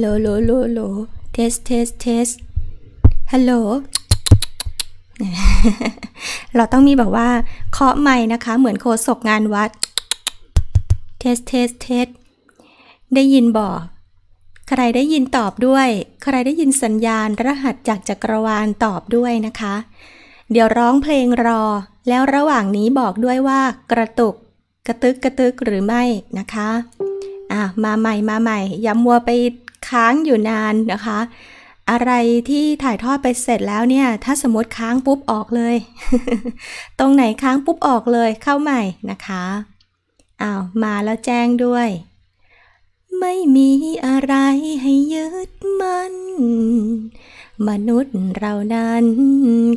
โลโลโลโล เทสเทสเทส ฮัลโหล เราต้องมีแบบว่า เคาะไม้นะคะ เหมือนโคศกงานวัด เทสเทสเทส ได้ยินบอก ใครได้ยินตอบด้วย ใครได้ยินสัญญาณรหัสจากจักรวาลตอบด้วยนะคะ เดี๋ยวร้องเพลงรอ แล้วระหว่างนี้บอกด้วยว่ากระตุกกระตึกกระตึกหรือไม่นะคะ อ่ะ มาใหม่มาใหม่ย้ำวัวไปค้างอยู่นานนะคะ อะไรที่ถ่ายทอดไปเสร็จแล้วเนี่ย ถ้าสมมติค้างปุ๊บออกเลย ตรงไหนค้างปุ๊บออกเลยเข้าใหม่นะคะ อ้าวมาแล้วแจ้งด้วย ไม่มีอะไรให้ยึดมัน่นมนุษย์เรานั้น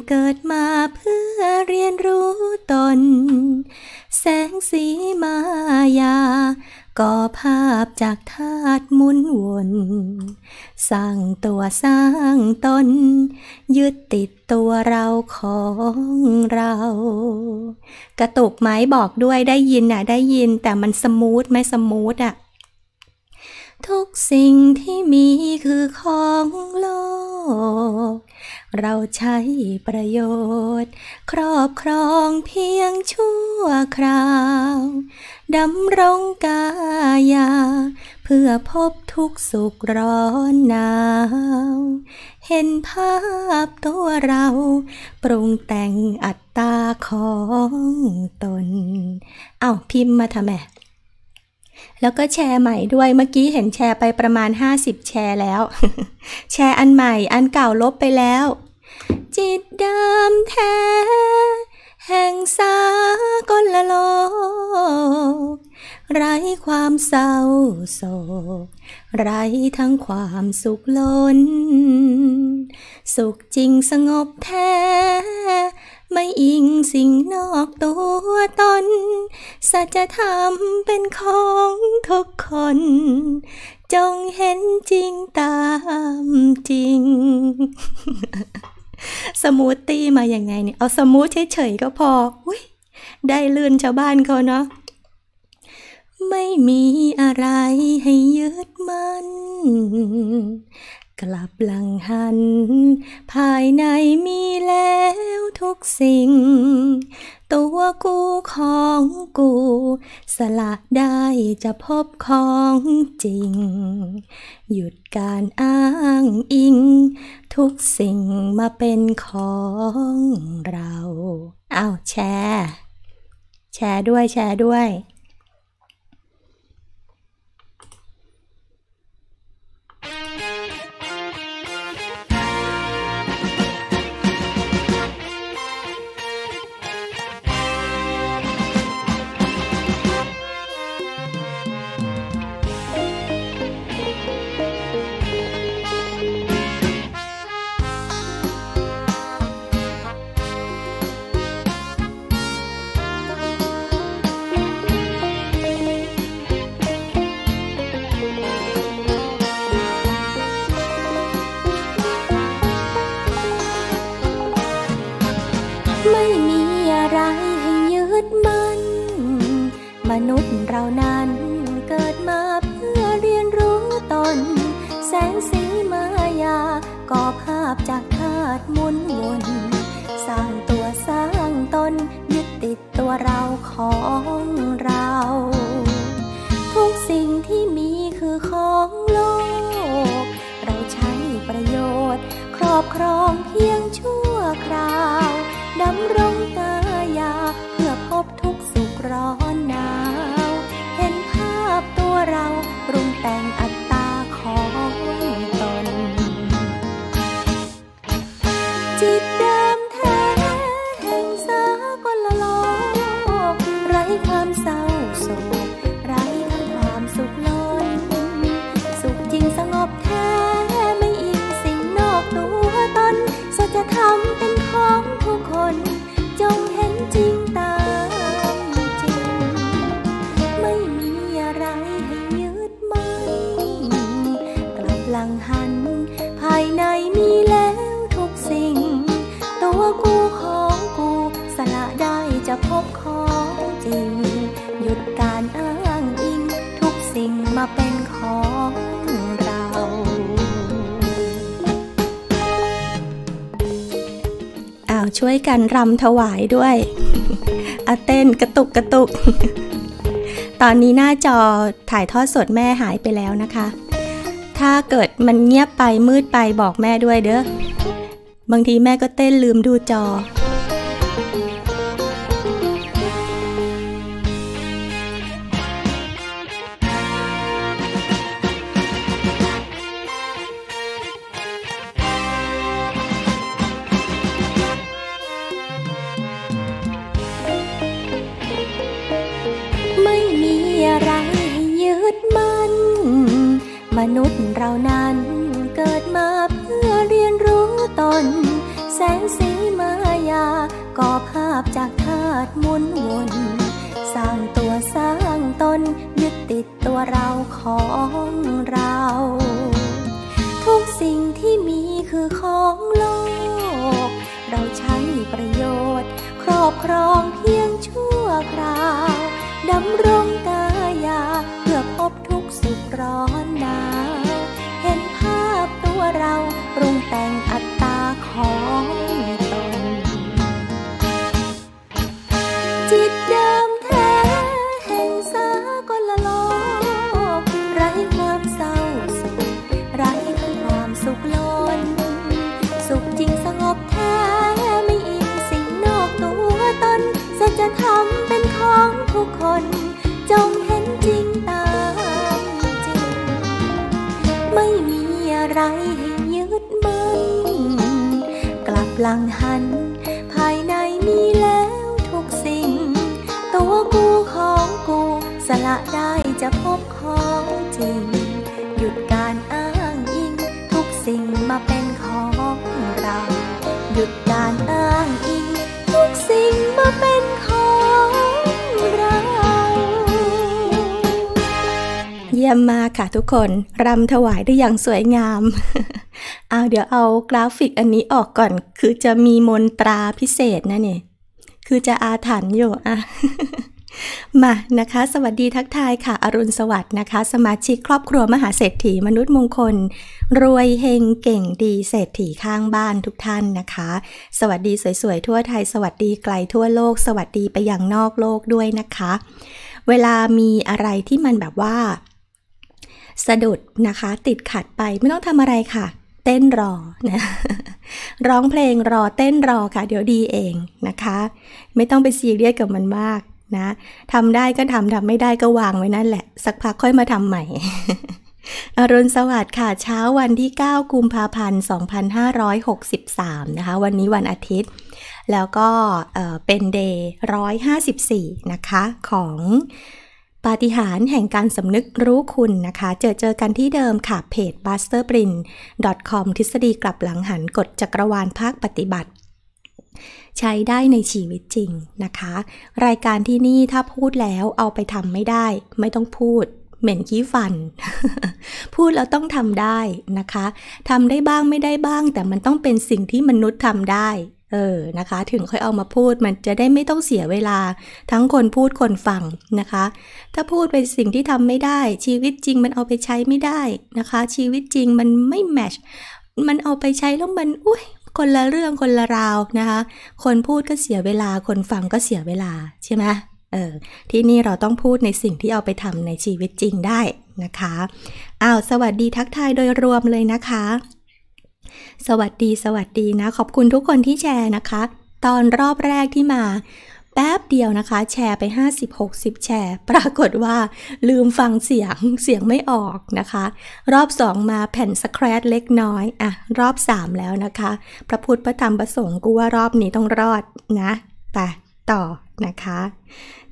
เกิดมาเพื่อเรียนรู้ตน แสงสีมายาก่อภาพจากธาตุมุนวน สร้างตัวสร้างตนยึดติดตัวเราของเรา กระตุกไหมบอกด้วยได้ยินน่ะได้ยินแต่มันสมูทไหมสมูทอ่ะ ทุกสิ่งที่มีคือของโลกเราใช้ประโยชน์ ครอบครองเพียงชั่วคราว ดำรงกายา เพื่อพบทุกสุขร้อนหนาวเห็นภาพตัวเรา ปรุงแต่งอัตตาของตน เอาพิมพ์มาทำไมแล้วก็แชร์ใหม่ด้วยเมื่อกี้เห็นแชร์ไปประมาณ 50 แชร์แล้ว แชร์อันใหม่อันเก่าลบไปแล้ว จิตดำมแท้ แห่งสากลโลก ไร้ความเศร้าโศกไร้ทั้งความสุขล้น สุขจริงสงบแท้ไม่อิงสิ่งนอกตัวตนสัจธรรมเป็นของทุกคน จงเห็นจริงตามจริง สมูทตี้มาอย่างไงเนี่ย เอาสมูทเฉยๆก็พออุ้ยได้ลื่นชาวบ้านเขาเนาะ ไม่มีอะไรให้ยึดมันนกลับหลังหัน ภายในมีแล้วทุกสิ่ง ตัวกูของกู สละได้จะพบของจริง หยุดการอ้างอิง ทุกสิ่งมาเป็นของเรา เอาแชร์ แชร์ด้วยแชร์ด้วย到那。ยการรำถวายด้วยอาเต้นกระตุกกระตุก ตอนนี้หน้าจอถ่ายทอดสดแม่หายไปแล้วนะคะ ถ้าเกิดมันเงียบไปมืดไปบอกแม่ด้วยเด้อ บางทีแม่ก็เต้นลืมดูจอลังหัน ภายในมีแล้วทุกสิ่ง ตัวกูของกู สละได้จะพบของจริง หยุดการอ้างอิง ทุกสิ่งมาเป็นของเรา หยุดการอ้างอิงทุกสิ่งมาเป็นของเราเยี่ยมมาค่ะทุกคนรำถวายได้อย่างสวยงามเอาเดี๋ยวเอากราฟิกอันนี้ออกก่อน คือจะมีมนตราพิเศษนะเนี่ย คือจะอาถรรพ์อยู่อะมานะคะ สวัสดีทักทายค่ะ อรุณสวัสดิ์นะคะ สมาชิกครอบครัวมหาเศรษฐี มนุษย์มงคล รวยเฮงเก่งดี เศรษฐีข้างบ้านทุกท่านนะคะ สวัสดีสวยๆทั่วไทย สวัสดีไกลทั่วโลก สวัสดีไปยังนอกโลกด้วยนะคะ เวลามีอะไรที่มันแบบว่า สะดุดนะคะติดขัดไปไม่ต้องทำอะไรค่ะเต้นรอนะ ร้องเพลงรอเต้นรอค่ะ เดี๋ยวดีเองนะคะ ไม่ต้องไปซีเรียสกับมันมากนะทำได้ก็ทำทำไม่ได้ก็วางไว้นั่นแหละ สักพักค่อยมาทำใหม่ อรุณสวัสดิ์ค่ะ เช้าวันที่ 9 กุมภาพันธ์ 2563 นะคะ วันนี้วันอาทิตย์ แล้วก็เป็นเดย์154 นะคะของปาฏิหาริย์แห่งการสำนึกรู้คุณนะคะเจอเจอกันที่เดิมค่ะเพจ busterprint.com ทฤษฎีกลับหลังหันกฎจักรวาลภาคปฏิบัติ ใช้ได้ในชีวิตจริงนะคะ รายการที่นี่ถ้าพูดแล้วเอาไปทำไม่ได้ ไม่ต้องพูด เหม็นขี้ฟัน พูดแล้วต้องทำได้นะคะทำได้บ้างไม่ได้บ้างแต่มันต้องเป็นสิ่งที่มนุษย์ทำได้เออ นะคะ ถึงค่อยเอามาพูด มันจะได้ไม่ต้องเสียเวลา ทั้งคนพูดคนฟังนะคะ ถ้าพูดเป็นสิ่งที่ทำไม่ได้ ชีวิตจริงมันเอาไปใช้ไม่ได้นะคะ ชีวิตจริงมันไม่แมช มันเอาไปใช้แล้วมัน อุ้ย คนละเรื่องคนละราวนะคะ คนพูดก็เสียเวลา คนฟังก็เสียเวลาใช่ไหมเออ ที่นี่เราต้องพูดในสิ่งที่เอาไปทำในชีวิตจริงได้นะคะ อ้าว สวัสดีทักทายโดยรวมเลยนะคะสวัสดีสวัสดีนะ ขอบคุณทุกคนที่แชร์นะคะ ตอนรอบแรกที่มาแป๊บเดียวนะคะ แชร์ไป 50-60 แชร์ ปรากฏว่าลืมฟังเสียงเสียงไม่ออกนะคะ รอบ 2มาแผ่นสแครดเล็กน้อย อ่ะ รอบ3แล้วนะคะพระพุทธพระธรรมพระสงฆ์กูว่ารอบนี้ต้องรอด นะไปต่อนะคะ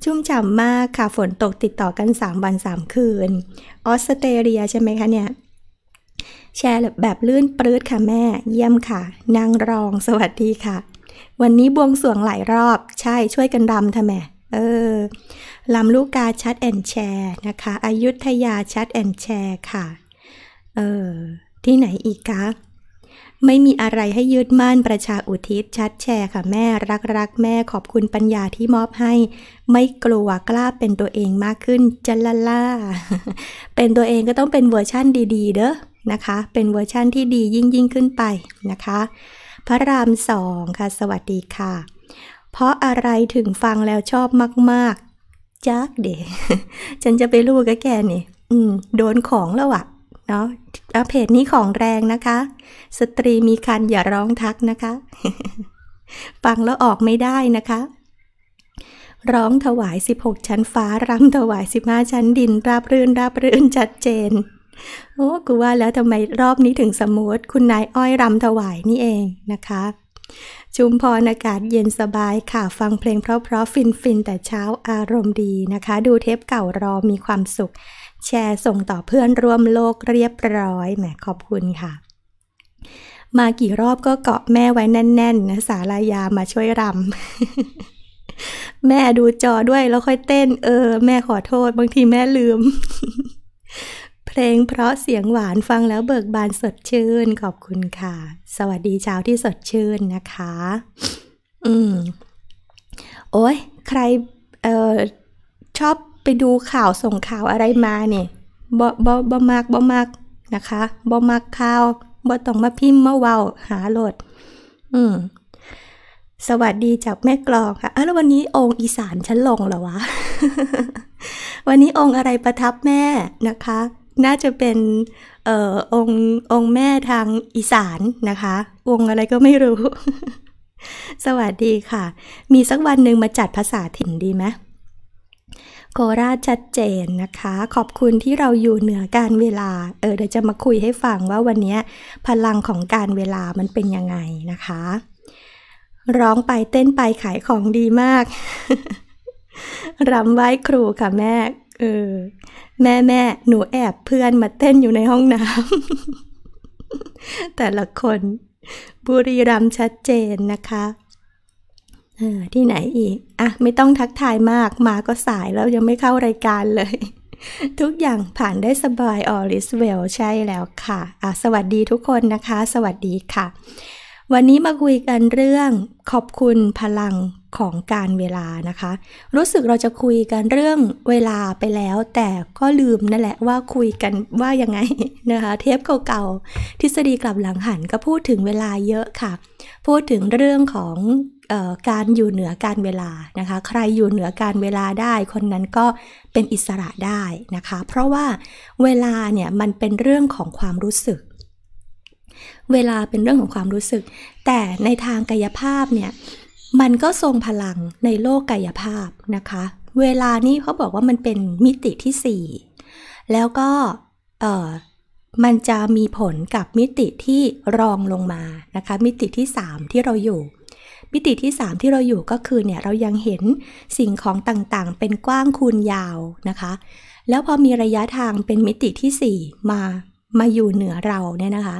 ชุ่มฉ่ำมากค่ะ ฝนตกติดต่อกัน 3 วัน 3 คืน ออสเตรเลียใช่ไหมคะเนี่ยแชร์แบบลื่นปลื้ดค่ะแม่เยี่ยมค่ะนางรองสวัสดีค่ะ วันนี้บวงสวงหลายรอบ ใช่ช่วยกันรำทำไมเออลำลูกกาชัดแอนแชร์นะคะอายุทยาชัดแอนแชร์ค่ะเออที่ไหนอีกคะไม่มีอะไรให้ยืดมั่นประชาอุทิศชัดแชร์ค่ะแม่ รักรักแม่ ขอบคุณปัญญาที่มอบให้ ไม่กลัวกล้าเป็นตัวเองมากขึ้นจัลล่าเป็นตัวเองก็ต้องเป็นเวอร์ชั่นดีๆเด้อนะคะเป็นเวอร์ชั่นที่ดียิ่งยิ่งขึ้นไปนะคะ พระรามสองค่ะ สวัสดีค่ะ เพราะอะไรถึงฟังแล้วชอบมาก ๆจักเดฉันจะไปลูกกับแกนี่อืมโดนของแล้วอะเนาะเพจนี้ของแรงนะคะ สตรีมีคันอย่าร้องทักนะคะ ฟังแล้วออกไม่ได้นะคะ ร้องถวาย 16 ชั้นฟ้ารำ ถวาย 15 ชั้นดิน ราบรื่นราบรื่นชัดเจนโอ้กูว่าแล้วทำไมรอบนี้ถึงสมูทคุณนายอ้อยรำถวายนี่เองนะคะ ชุมพรอากาศเย็นสบายค่ะฟังเพลงเพราะๆฟินๆ แต่เช้าอารมณ์ดีนะคะ ดูเทปเก่ารอมีความสุข แชร์ส่งต่อเพื่อนร่วมโลกเรียบร้อยแหมขอบคุณค่ะ มากี่รอบก็เกาะแม่ไว้แน่นๆนะสารายามาช่วยรำแม่ดูจอด้วยแล้วค่อยเต้น เออ แม่ขอโทษ บางทีแม่ลืมเพลงเพราะเสียงหวานฟังแล้วเบิกบานสดชื่นขอบคุณค่ะ สวัสดีเช้าที่สดชื่นนะคะ อืม โอ้ยใครเอ่อชอบไปดูข่าวส่งข่าวอะไรมาเนี่ยบ่บ่บ่มากบ่มากนะคะบ่มากข่าวบ่ต้องมาพิมพ์มาเว้าหาโหลดอืม สวัสดีจากแม่กลองค่ะเออวแล้ววันนี้องค์อีสานฉันลงเหรอวะวันนี้องค์อะไรประทับแม่นะคะน่าจะเป็นเอองค์องค์แม่ทางอีสานนะคะองค์อะไรก็ไม่รู้ สวัสดีค่ะ มีสักวันหนึ่งมาจัดภาษาถิ่นดีไหมโคราชชัดเจนนะคะ ขอบคุณที่เราอยู่เหนือการเวลา เออเดี๋ยวจะมาคุยให้ฟังว่าวันนี้พลังของการเวลามันเป็นยังไงนะคะ ร้องไปเต้นไปขายของดีมากรำไหว้ครูค่ะแม่เออแม่แม่หนูแอบเพื่อนมาเต้นอยู่ในห้องน้ำแต่ละคนบุรีรัมชัดเจนนะคะเออที่ไหนอีกอ่ะไม่ต้องทักทายมากมาก็สายแล้วยังไม่เข้ารายการเลย ทุกอย่างผ่านได้สบายออริสเวลใช่แล้วค่ะอ่ะ สวัสดีทุกคนนะคะ สวัสดีค่ะ วันนี้มาคุยกันเรื่องขอบคุณพลังของการเวลานะคะ รู้สึกเราจะคุยกันเรื่องเวลาไปแล้ว แต่ก็ลืมนั่นแหละว่าคุยกันว่ายังไงนะคะเทปเก่าๆทฤษฎีกลับหลังหันก็พูดถึงเวลาเยอะค่ะ พูดถึงเรื่องของออการอยู่เหนือการเวลานะคะ ใครอยู่เหนือการเวลาได้คนนั้นก็เป็นอิสระได้นะคะ เพราะว่าเวลาเนี่ย มันเป็นเรื่องของความรู้สึก เวลาเป็นเรื่องของความรู้สึก แต่ในทางกายภาพเนี่ยมันก็ทรงพลังในโลกกายภาพนะคะ เวลานี้เขาบอกว่ามันเป็นมิติที่ 4 แล้วก็มันจะมีผลกับมิติที่รองลงมานะคะ มิติที่3ที่เราอยู่ มิติที่ 3 ที่เราอยู่ก็คือเนี่ยเรายังเห็นสิ่งของต่าง ๆ เป็นกว้างคูณยาวนะคะ แล้วพอมีระยะทางเป็นมิติที่4มามาอยู่เหนือเราเนี่ยนะคะ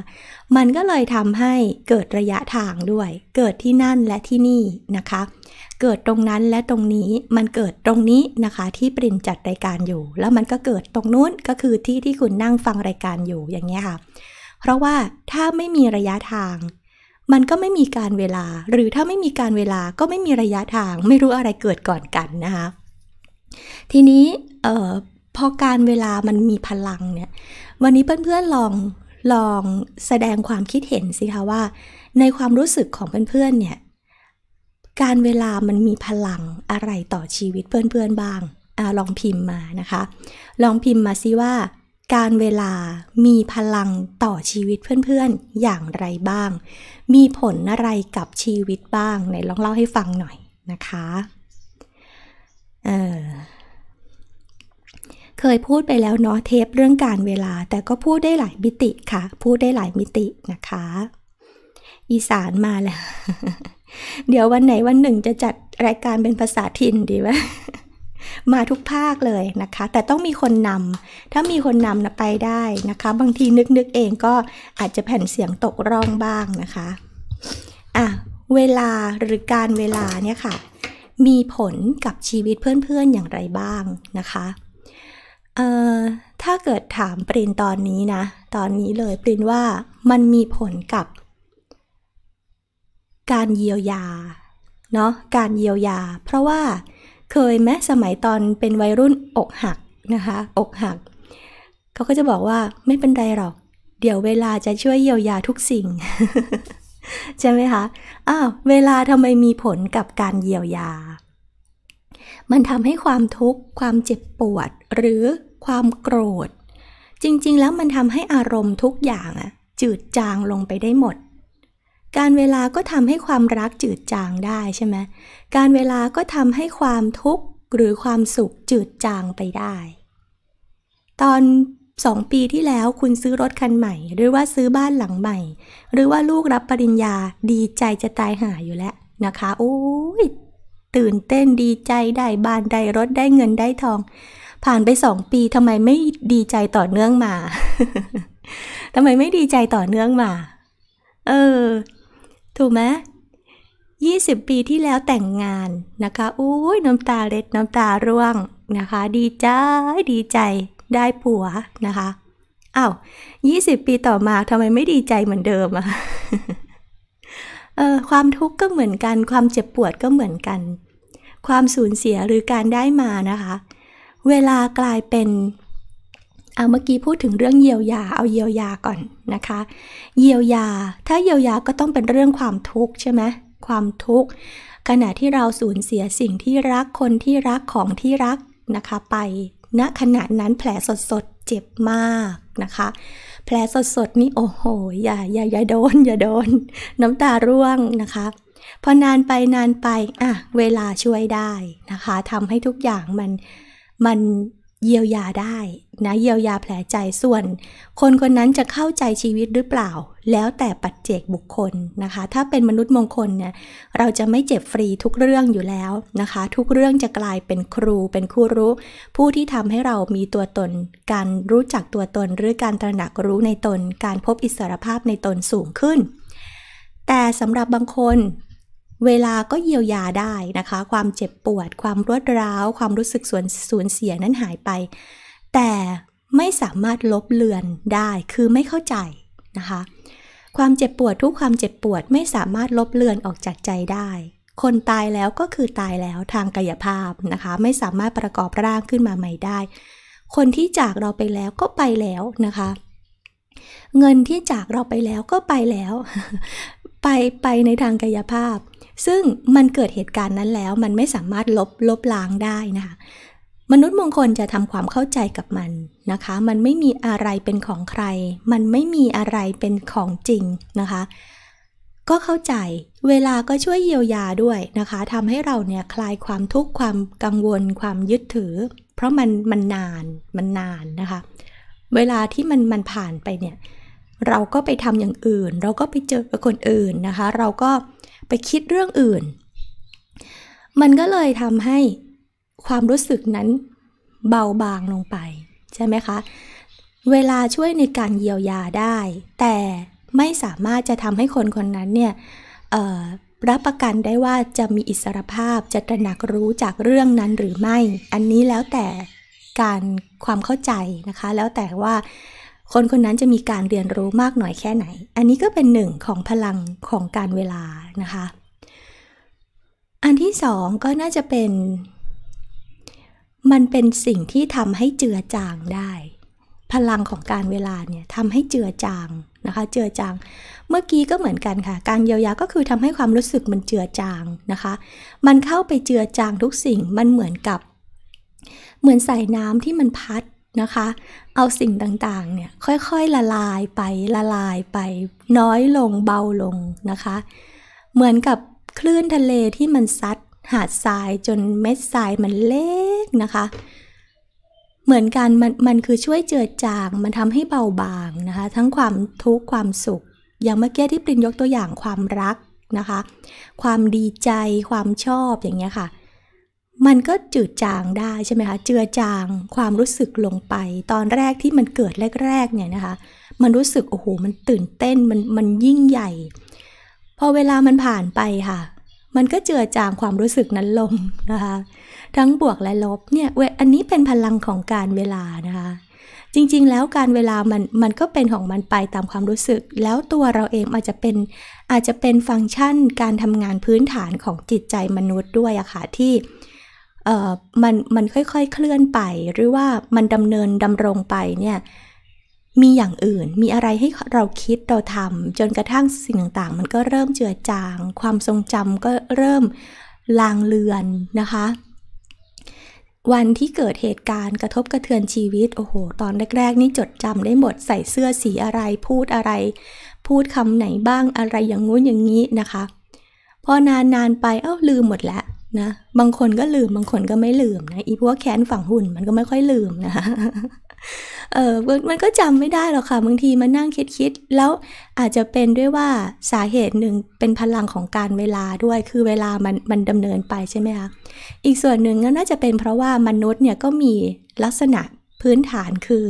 มันก็เลยทำให้เกิดระยะทางด้วย เกิดที่นั่นและที่นี่นะคะ เกิดตรงนั้นและตรงนี้ มันเกิดตรงนี้นะคะที่ปรินจัดรายการอยู่ แล้วมันก็เกิดตรงนู้นก็คือที่ที่คุณนั่งฟังรายการอยู่อย่างเงี้ยค่ะ เพราะว่าถ้าไม่มีระยะทาง มันก็ไม่มีการเวลา หรือถ้าไม่มีการเวลาก็ไม่มีระยะทาง ไม่รู้อะไรเกิดก่อนกันนะคะ ทีนี้พอการเวลามันมีพลังเนี่ยวันนี้เพื่อนๆลองลองแสดงความคิดเห็นสิคะว่า ในความรู้สึกของเพื่อนๆเนี่ยการเวลามันมีพลังอะไรต่อชีวิตเพื่อนๆบ้างอลองพิมพ์มานะคะ ลองพิมพ์มาสิว่า การเวลามีพลังต่อชีวิตเพื่อนๆอย่างไรบ้าง มีผลอะไรกับชีวิตบ้างไหนลองเล่าให้ฟังหน่อยนะคะเออเคยพูดไปแล้วเนาะเทปเรื่องการเวลา แต่ก็พูดได้หลายมิติค่ะ พูดได้หลายมิตินะคะ อีสานมาแล้วเดี๋ยววันไหนวันหนึ่งจะจัดรายการเป็นภาษาถิ่นดีไหมมาทุกภาคเลยนะคะ แต่ต้องมีคนนำถ้ามีคนนำนะไปได้นะคะ บางทีนึกนึกเองก็อาจจะแผ่นเสียงตกร่องบ้างนะคะอ่ะเวลาหรือการเวลาเนี่ยค่ะ มีผลกับชีวิตเพื่อนๆอย่างไรบ้างนะคะเอ่อถ้าเกิดถามปรินตอนนี้นะ ตอนนี้เลย ปรินว่ามันมีผลกับ การเยียวยาเนาะการเยียวยา เพราะว่าเคยแม้สมัยตอนเป็นวัยรุ่นอกหักนะคะ อกหัก เขาก็จะบอกว่าไม่เป็นไรหรอกเดี๋ยวเวลาจะช่วยเยียวยาทุกสิ่งใช่ไหมคะอ้าวเวลาทำไมมีผลกับการเยียวยามันทำให้ความทุกข์ความเจ็บปวด หรือความโกรธ จริงๆแล้วมันทำให้อารมณ์ทุกอย่างอะจืดจางลงไปได้หมด การเวลาก็ทำให้ความรักจืดจางได้ใช่ไหมการเวลาก็ทำให้ความทุกข์หรือความสุขจืดจางไปได้ ตอนสองปีที่แล้วคุณซื้อรถคันใหม่ หรือว่าซื้อบ้านหลังใหม่ หรือว่าลูกรับปริญญาดีใจจะตายหาอยู่แล้วนะคะโอ้ยตื่นเต้นดีใจได้บ้านได้รถได้เงินได้ทอง ผ่านไปสองปีทำไมไม่ดีใจต่อเนื่องมาทำไมไม่ดีใจต่อเนื่องมา เออถูกไหมยี่สิบปีที่แล้วแต่งงานนะคะอุ้ยน้ำตาเล็ดน้ำตาร่วงนะคะ ดีใจดีใจได้ผัวนะคะอา้าวยี่สิบปีต่อมาทำไมไม่ดีใจเหมือนเดิมอะเออความทุกข์ก็เหมือนกัน ความเจ็บปวดก็เหมือนกัน ความสูญเสียหรือการได้มานะคะ เวลากลายเป็น เอาเมื่อกี้พูดถึงเรื่องเยียวยา เอาเยียวยาก่อนนะคะ เยียวยา ถ้าเยียวยาก็ต้องเป็นเรื่องความทุกข์ใช่ไหม ความทุกข์ ขณะที่เราสูญเสียสิ่งที่รัก คนที่รักของที่รักนะคะ ไปณนะขณะนั้นแผลสดๆ เจ็บมากนะคะแผลสดๆนี่โอ้โหอย่าอย่าอย่าโดนอย่าโดน น้ำตาร่วงนะคะ พอนานไปนานไปอ่ะเวลาช่วยได้นะคะทำให้ทุกอย่างมันมันเยียวยาได้นะเยียวยาแผลใจส่วน คนคนนั้นจะเข้าใจชีวิตหรือเปล่า แล้วแต่ปัจเจกบุคคลนะคะ ถ้าเป็นมนุษย์มงคลเนี่ยเราจะไม่เจ็บฟรีทุกเรื่องอยู่แล้วนะคะ ทุกเรื่องจะกลายเป็นครู เป็นคู่รู้ ผู้ที่ทำให้เรามีตัวตน การรู้จักตัวตน หรือการตระหนักรู้ในตนการพบอิสรภาพในตนสูงขึ้น แต่สำหรับบางคนเวลาก็เยียวยาได้นะคะ ความเจ็บปวด ความรวดร้าวความรู้สึกสูญเสียนั้นหายไป แต่ไม่สามารถลบเลือนได้คือไม่เข้าใจนะคะ ความเจ็บปวดทุกความเจ็บปวดไม่สามารถลบเลือนออกจากใจได้ คนตายแล้วก็คือตายแล้วทางกายภาพนะคะ ไม่สามารถประกอบร่างขึ้นมาใหม่ได้ คนที่จากเราไปแล้วก็ไปแล้วนะคะ เงินที่จากเราไปแล้วก็ไปแล้ว ไปไปในทางกายภาพซึ่งมันเกิดเหตุการณ์นั้นแล้ว มันไม่สามารถลบลบล้างได้นะคะมนุษย์มงคลจะทำความเข้าใจกับมันนะคะ มันไม่มีอะไรเป็นของใคร มันไม่มีอะไรเป็นของจริงนะคะ ก็เข้าใจเวลาก็ช่วยเยียวยาด้วยนะคะทำให้เราเนี่ยคลายความทุกข์ความกังวล ความยึดถือ เพราะมันมันนานมันนานนะคะ เวลาที่มันมันผ่านไปเนี่ยเราก็ไปทำอย่างอื่น เราก็ไปเจอคนอื่นนะคะ เราก็ไปคิดเรื่องอื่น มันก็เลยทำให้ความรู้สึกนั้นเบาบางลงไปใช่ไหมคะ เวลาช่วยในการเยียวยาได้ แต่ไม่สามารถจะทำให้คนคนนั้นเนี่ยรับประกันได้ว่าจะมีอิสรภาพจะตระหนักรู้จากเรื่องนั้นหรือไม่ อันนี้แล้วแต่การความเข้าใจนะคะ แล้วแต่ว่าคนคนนั้นจะมีการเรียนรู้มากน้อยแค่ไหน อันนี้ก็เป็นหนึ่งของพลังของการเวลานะคะ อันที่สองก็น่าจะเป็นมันเป็นสิ่งที่ทำให้เจือจางได้ พลังของการเวลาเนี่ยทำให้เจือจางนะคะ เจือจาง เมื่อกี้ก็เหมือนกันค่ะ การเยียวยาก็คือทำให้ความรู้สึกมันเจือจางนะคะ มันเข้าไปเจือจางทุกสิ่ง มันเหมือนกับ เหมือนใส่น้ำที่มันพัดนะคะเอาสิ่งต่างๆเนี่ยค่อยๆละลายไปละลายไปน้อยลงเบาลงนะคะ เหมือนกับคลื่นทะเลที่มันซัด หาดทรายจนเม็ดทรายมันเล็กนะคะ เหมือนกันมันมันคือช่วยเจือจาง มันทำให้เบาบางนะคะ ทั้งความทุกข์ความสุขอย่างเมื่อกี้ที่ปรินยกตัวอย่างความรักนะคะ ความดีใจความชอบอย่างเงี้ยค่ะมันก็จืดจางได้ใช่ไหมคะ เจือจางความรู้สึกลงไป ตอนแรกที่มันเกิดแรกๆเนี่ยนะคะ มันรู้สึกโอ้โห มันตื่นเต้น มันมันยิ่งใหญ่ พอเวลามันผ่านไปค่ะ มันก็เจือจางความรู้สึกนั้นลงนะคะ ทั้งบวกและลบ เนี่ยเวอันนี้เป็นพลังของการเวลานะคะ จริงๆแล้วการเวลา มัน มันก็เป็นของมันไปตามความรู้สึก แล้วตัวเราเองอาจจะเป็น อาจจะเป็นฟังก์ชันการทำงานพื้นฐานของจิตใจมนุษย์ด้วยอะค่ะที่มันมันค่อยๆเคลื่อนไปหรือว่ามันดำเนินดำรงไปเนี่ยมีอย่างอื่นมีอะไรให้เราคิดเราทำจนกระทั่งสิ่งต่างๆ มันก็เริ่มเจือจางความทรงจำก็เริ่มลางเลือนนะคะวันที่เกิดเหตุการณ์กระทบกระเทือนชีวิตโอ้โห ตอนแรกๆนี่จดจำได้หมดใส่เสื้อสีอะไรพูดอะไรพูดคำไหนบ้างอะไรอย่างงู้นอย่างนี้นะคะพอนานๆไปเอ้าลืมหมดแล้วนะบางคนก็ลืมบางคนก็ไม่ลืมนะอีพวกแค้นฝังหุ่นมันก็ไม่ค่อยลืมนะคะเออมันก็จำไม่ได้หรอกค่ะบางทีมานั่งคิดคิดแล้วอาจจะเป็นด้วยว่าสาเหตุหนึ่งเป็นพลังของการเวลาด้วยคือเวลามันมันดำเนินไปใช่ไหมคะอีกส่วนหนึ่งก็น่าจะเป็นเพราะว่ามนุษย์เนี่ยก็มีลักษณะพื้นฐานคือ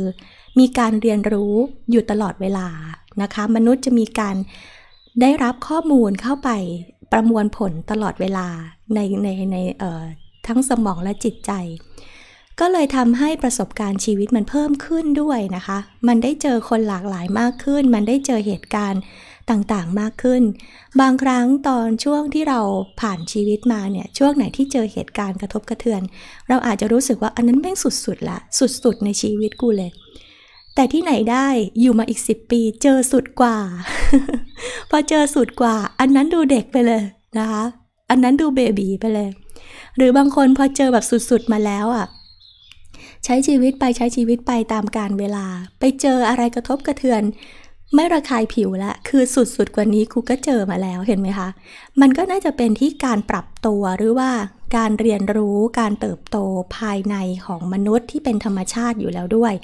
มีการเรียนรู้อยู่ตลอดเวลานะคะมนุษย์จะมีการได้รับข้อมูลเข้าไปประมวลผลตลอดเวลาในในในทั้งสมองและจิตใจ ก็เลยทำให้ประสบการณ์ชีวิตมันเพิ่มขึ้นด้วยนะคะ มันได้เจอคนหลากหลายมากขึ้น มันได้เจอเหตุการณ์ต่างๆมากขึ้น บางครั้งตอนช่วงที่เราผ่านชีวิตมาเนี่ย ช่วงไหนที่เจอเหตุการณ์กระทบกระเทือน เราอาจจะรู้สึกว่าอันนั้นแม่งสุดๆละสุดๆในชีวิตกูเลย แต่ที่ไหนได้อยู่มาอีก 10 ปีเจอสุดกว่าพอเจอสุดกว่า อันนั้นดูเด็กไปเลยนะคะอันนั้นดูเบบีไปเลย หรือบางคนพอเจอแบบสุดๆมาแล้วอะ่ะใช้ชีวิตไปใช้ชีวิตไปตามการเวลาไปเจออะไรกระทบกระเทือน ไม่ระคายผิวละคือสุดๆกว่านี้ครูก็เจอมาแล้วเห็นไหมคะ มันก็น่าจะเป็นที่การปรับตัวหรือว่าการเรียนรู้การเติบโตภายในของมนุษย์ที่เป็นธรรมชาติอยู่แล้วด้วย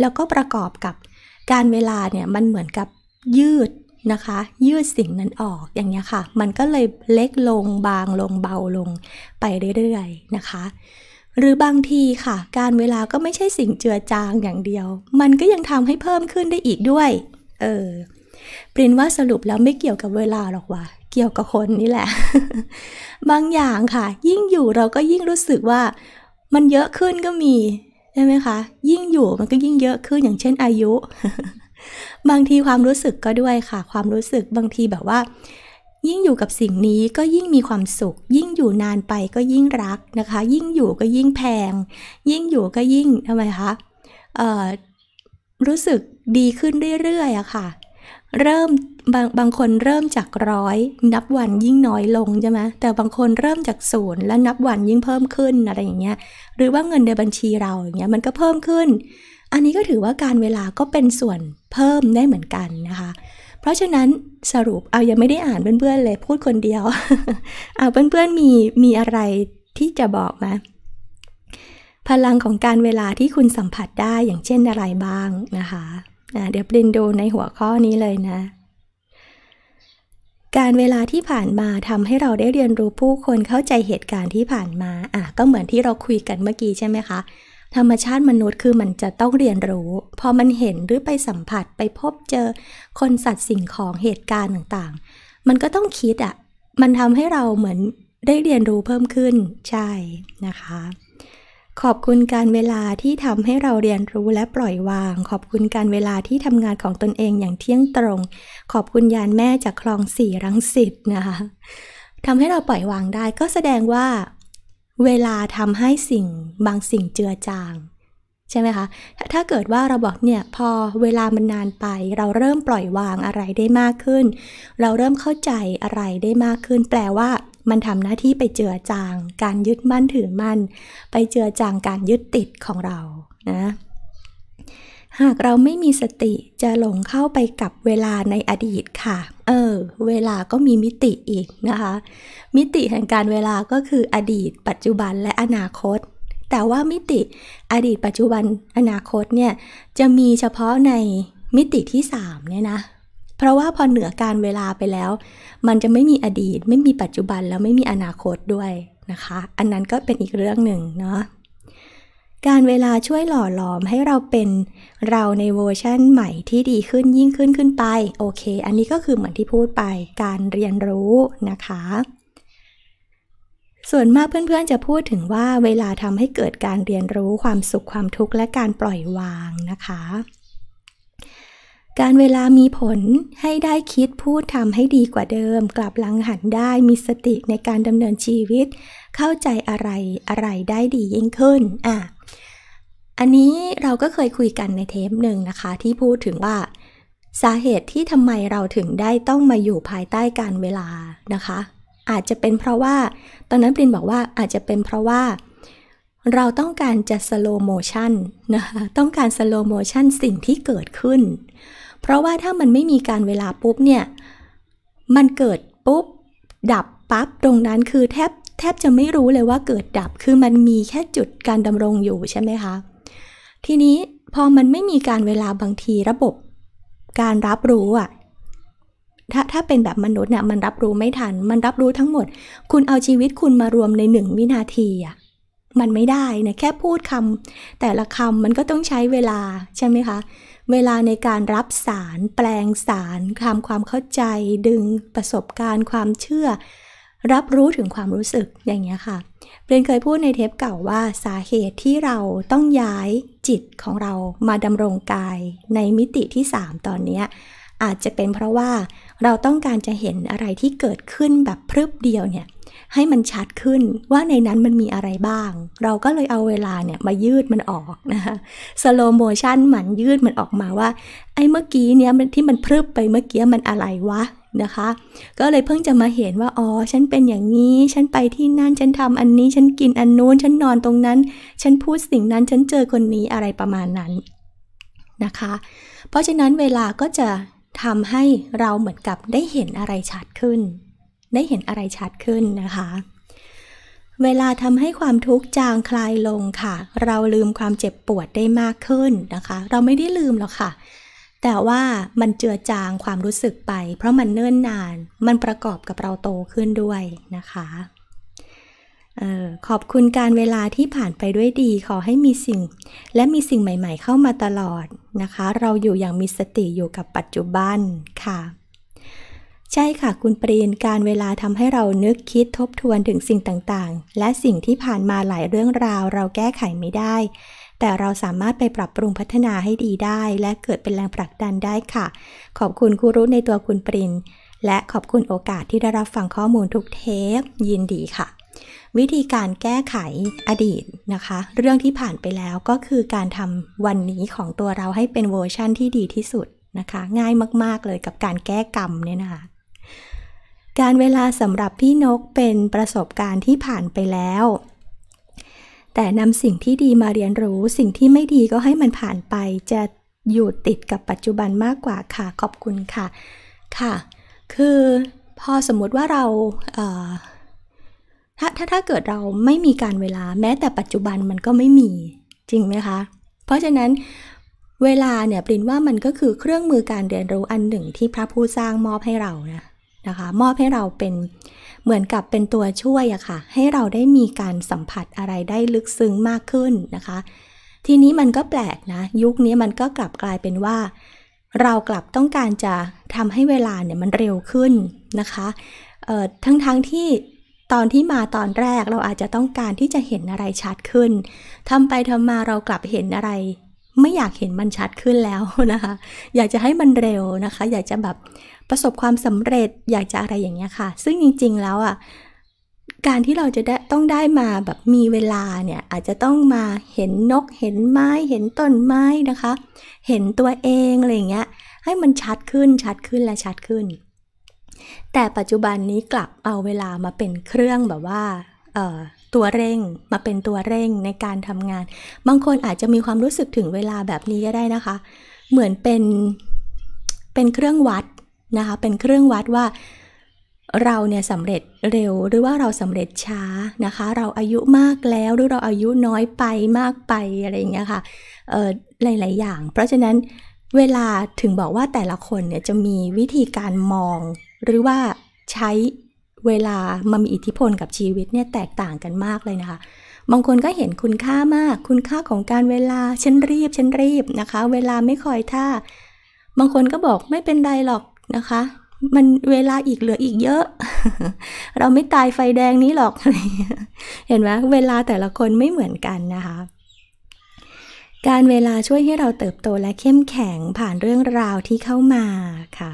แล้วก็ประกอบกับการเวลาเนี่ยมันเหมือนกับยืดนะคะยืดสิ่งนั้นออกอย่างเงี้ยค่ะ มันก็เลยเล็กลงบางลงเบาลงไปเรื่อยๆ นะคะ หรือบางทีค่ะ การเวลาก็ไม่ใช่สิ่งเจือจางอย่างเดียว มันก็ยังทำให้เพิ่มขึ้นได้อีกด้วย เออปรินว่าสรุปแล้วไม่เกี่ยวกับเวลาหรอกว่ะเกี่ยวกับคนนี่แหละ บางอย่างค่ะ ยิ่งอยู่เราก็ยิ่งรู้สึกว่ามันเยอะขึ้นก็มี ใช่ไหมคะ ยิ่งอยู่มันก็ยิ่งเยอะขึ้นอย่างเช่นอายุบางทีความรู้สึกก็ด้วยค่ะ ความรู้สึกบางทีแบบว่า ยิ่งอยู่กับสิ่งนี้ก็ยิ่งมีความสุข ยิ่งอยู่นานไปก็ยิ่งรักนะคะ ยิ่งอยู่ก็ยิ่งแพง ยิ่งอยู่ก็ยิ่งทำไมคะรู้สึกดีขึ้นเรื่อยๆอะค่ะเริ่มบางบางคนเริ่มจากร้อยนับวันยิ่งน้อยลงใช่ไหมแต่บางคนเริ่มจากศูนย์แล้วนับวันยิ่งเพิ่มขึ้นอะไรอย่างเงี้ยหรือว่าเงินในบัญชีเราอย่างเงี้ยมันก็เพิ่มขึ้นอันนี้ก็ถือว่าการเวลาก็เป็นส่วนเพิ่มได้เหมือนกันนะคะ เพราะฉะนั้นสรุป เอายังไม่ได้อ่านเพื่อนๆเลยพูดคนเดียวเอาเพื่อนๆมีมีอะไรที่จะบอกไหมพลังของการเวลาที่คุณสัมผัสได้อย่างเช่นอะไรบ้างนะคะะเดี๋ยวเรียนดูในหัวข้อนี้เลยนะ การเวลาที่ผ่านมาทำให้เราได้เรียนรู้ผู้คนเข้าใจเหตุการณ์ที่ผ่านมาอ่ะก็เหมือนที่เราคุยกันเมื่อกี้ใช่ไหมคะธรรมชาติมนุษย์คือมันจะต้องเรียนรู้ พอมันเห็นหรือไปสัมผัสไปพบเจอคนสัตว์สิ่งของเหตุการณ์ต่างๆ มันก็ต้องคิดอะ่ะมันทำให้เราเหมือนได้เรียนรู้เพิ่มขึ้นใช่นะคะ ขอบคุณการเวลาที่ทำให้เราเรียนรู้และปล่อยวาง ขอบคุณการเวลาที่ทำงานของตนเองอย่างเที่ยงตรง ขอบคุณยานแม่จากคลองสี่รังสิตนะคะทำให้เราปล่อยวางได้ก็แสดงว่าเวลาทำให้สิ่งบางสิ่งเจือจาง ใช่ไหมคะ ถ้าเกิดว่าเราบอกเนี่ยพอเวลามันนานไปเราเริ่มปล่อยวางอะไรได้มากขึ้น เราเริ่มเข้าใจอะไรได้มากขึ้นแปลว่ามันทำหน้าที่ไปเจือจาง การยึดมั่นถือมั่น ไปเจือจางการยึดติดของเรา นะหากเราไม่มีสติจะหลงเข้าไปกับเวลาในอดีตค่ะ เออ เวลาก็มีมิติอีกนะคะ มิติแห่งการเวลาก็คืออดีตปัจจุบันและอนาคต แต่ว่ามิติอดีตปัจจุบันอนาคตเนี่ยจะมีเฉพาะในมิติที่3เนี่ยนะ เพราะว่าพอเหนือการเวลาไปแล้ว มันจะไม่มีอดีต ไม่มีปัจจุบันแล้วไม่มีอนาคตด้วยนะคะ อันนั้นก็เป็นอีกเรื่องหนึ่งเนาะการเวลาช่วยหล่อหลอมให้เราเป็นเราในเวอร์ชั่นใหม่ที่ดีขึ้นยิ่งขึ้นขึ้นไปโอเค อันนี้ก็คือเหมือนที่พูดไปการเรียนรู้นะคะ ส่วนมากเพื่อนๆจะพูดถึงว่า เวลาทำให้เกิดการเรียนรู้ ความสุขความทุกข์และการปล่อยวางนะคะการเวลามีผลให้ได้คิดพูดทำให้ดีกว่าเดิม กลับหลังหันได้มีสติในการดำเนินชีวิต เข้าใจอะไรอะไรได้ดียิ่งขึ้นอ่ะอันนี้เราก็เคยคุยกันในเทปหนึ่งนะคะ ที่พูดถึงว่า สาเหตุที่ทำไมเราถึงได้ต้องมาอยู่ภายใต้การเวลานะคะ อาจจะเป็นเพราะว่าตอนนั้นปรินบอกว่าอาจจะเป็นเพราะว่า เราต้องการจะสโลโมชันนะคะต้องการสโลโมชันสิ่งที่เกิดขึ้นเพราะว่าถ้ามันไม่มีการเวลาปุ๊บเนี่ย มันเกิดปุ๊บ ดับปั๊บตรงนั้นคือแทบแทบจะไม่รู้เลยว่าเกิดดับ คือมันมีแค่จุดการดำรงอยู่ใช่ไหมคะ ทีนี้พอมันไม่มีการเวลาบางทีระบบการรับรู้อะถ้าถ้าเป็นแบบมนุษย์เนี่ยมันรับรู้ไม่ทัน มันรับรู้ทั้งหมด คุณเอาชีวิตคุณมารวมในหนึ่งวินาทีอะมันไม่ได้นะแค่พูดคำแต่ละคำมันก็ต้องใช้เวลา ใช่ไหมคะเวลาในการรับสารแปลงสารทำความเข้าใจ ดึงประสบการณ์ความเชื่อ รับรู้ถึงความรู้สึกอย่างเงี้ยค่ะเรีนเคยพูดในเทปเก่าว่า สาเหตุที่เราต้องย้ายจิตของเรามาดำรงกายในมิติที่ 3 ตอนนี้ อาจจะเป็นเพราะว่าเราต้องการจะเห็นอะไรที่เกิดขึ้นแบบพรึบเดียวเนี่ยให้มันชัดขึ้นว่าในนั้นมันมีอะไรบ้าง เราก็เลยเอาเวลาเนี่ยมายืดมันออกนะคะสโลโมชันมันยืดมันออกมาว่าไอ้เมื่อกี้เนี่ยที่มันพรึบไปเมื่อกี้มันอะไรวะนะคะ ก็เลยเพิ่งจะมาเห็นว่าอ๋อฉันเป็นอย่างนี้ฉันไปที่นั่นฉันทำอันนี้ฉันกินอันนู้นฉันนอนตรงนั้น ฉันพูดสิ่งนั้นฉันเจอคนนี้อะไรประมาณนั้นนะคะ เพราะฉะนั้นเวลาก็จะทำให้เราเหมือนกับได้เห็นอะไรชัดขึ้นได้เห็นอะไรชัดขึ้นนะคะ เวลาทำให้ความทุกข์จางคลายลงค่ะ เราลืมความเจ็บปวดได้มากขึ้นนะคะ เราไม่ได้ลืมหรอกค่ะ แต่ว่ามันเจือจางความรู้สึกไป เพราะมันเนิ่นนาน มันประกอบกับเราโตขึ้นด้วยนะคะออขอบคุณการเวลาที่ผ่านไปด้วยดี ขอให้มีสิ่ง และมีสิ่งใหม่ๆเข้ามาตลอดนะคะ เราอยู่อย่างมีสติอยู่กับปัจจุบันค่ะใช่ค่ะคุณปรีนการเวลาทำให้เรานึกคิดทบทวนถึงสิ่งต่างๆ และสิ่งที่ผ่านมาหลายเรื่องราว เราแก้ไขไม่ได้ แต่เราสามารถไปปรับปรุงพัฒนาให้ดีได้ และเกิดเป็นแรงผลักดันได้ค่ะ ขอบคุณครูรู้ในตัวคุณปรินและขอบคุณโอกาสที่ได้รับฟังข้อมูลทุกเทป ยินดีค่ะ วิธีการแก้ไขอดีตนะคะ เรื่องที่ผ่านไปแล้วก็คือการทำวันนี้ของตัวเราให้เป็นเวอร์ชั่นที่ดีที่สุดนะคะ ง่ายมากๆเลยกับการแก้กรรมเนี่ยนะคะการเวลาสำหรับพี่นกเป็นประสบการณ์ที่ผ่านไปแล้ว แต่นำสิ่งที่ดีมาเรียนรู้ สิ่งที่ไม่ดีก็ให้มันผ่านไป จะอยู่ติดกับปัจจุบันมากกว่าค่ะ ขอบคุณค่ะ ค่ะ คือ พอสมมติว่าเราเถ้าถ้าถ้าเกิดเราไม่มีการเวลา แม้ แต่ปัจจุบันมันก็ไม่มี จริงไหมคะ เพราะฉะนั้นเวลาเนี่ยปรินว่ามันก็คือเครื่องมือการเรียนรู้อันหนึ่งที่พระผู้สร้างมอบให้เรานะนะคะมอบให้เราเป็นเหมือนกับเป็นตัวช่วยอะค่ะให้เราได้มีการสัมผัสอะไรได้ลึกซึ้งมากขึ้นนะคะ ทีนี้มันก็แปลกนะ ยุคนี้มันก็กลับกลายเป็นว่า เรากลับต้องการจะทำให้เวลาเนี่ยมันเร็วขึ้นนะคะเออทั้งๆทที่ตอนที่มาตอนแรกเราอาจจะต้องการที่จะเห็นอะไรชัดขึ้นทำไปทำมาเรากลับเห็นอะไร ไม่อยากเห็นมันชัดขึ้นแล้วนะคะ อยากจะให้มันเร็วนะคะ อยากจะแบบประสบความสำเร็จอยากจะอะไรอย่างเงี้ยค่ะ ซึ่งจริงๆแล้วอ่ะการที่เราจะได้ต้องได้มาแบบมีเวลาเนี่ยอาจจะต้องมาเห็นนกเห็นไม้เห็นต้นไม้นะคะ เห็นตัวเองอะไรเงี้ยให้มันชัดขึ้นชัดขึ้นและชัดขึ้น แต่ปัจจุบันนี้กลับเอาเวลามาเป็นเครื่องแบบว่าตัวเร่งมาเป็นตัวเร่งในการทำงาน บางคนอาจจะมีความรู้สึกถึงเวลาแบบนี้ก็ได้นะคะ เหมือนเป็นเป็นเครื่องวัดนะคะเป็นเครื่องวัดว่าเราเนี่ยสำเร็จเร็ว หรือว่าเราสำเร็จช้านะคะเราอายุมากแล้ว หรือเราอายุน้อยไปมากไป อะไรอย่างเงี้ยค่ะเออหลายๆอย่างเพราะฉะนั้นเวลาถึงบอกว่าแต่ละคนเนี่ยจะมีวิธีการมอง หรือว่าใช้เวลามามีอิทธิพลกับชีวิตเนี่ยแตกต่างกันมากเลยนะคะบางคนก็เห็นคุณค่ามาก คุณค่าของการเวลาฉันรีบฉันรีบนะคะเวลาไม่คอยท่าบางคนก็บอกไม่เป็นไรหรอกนะคะ มันเวลาอีกเหลืออีกเยอะ เราไม่ตายไฟแดงนี้หรอก เห็นไหมเวลาแต่ละคนไม่เหมือนกันนะคะ การเวลาช่วยให้เราเติบโตและเข้มแข็งผ่านเรื่องราวที่เข้ามาค่ะ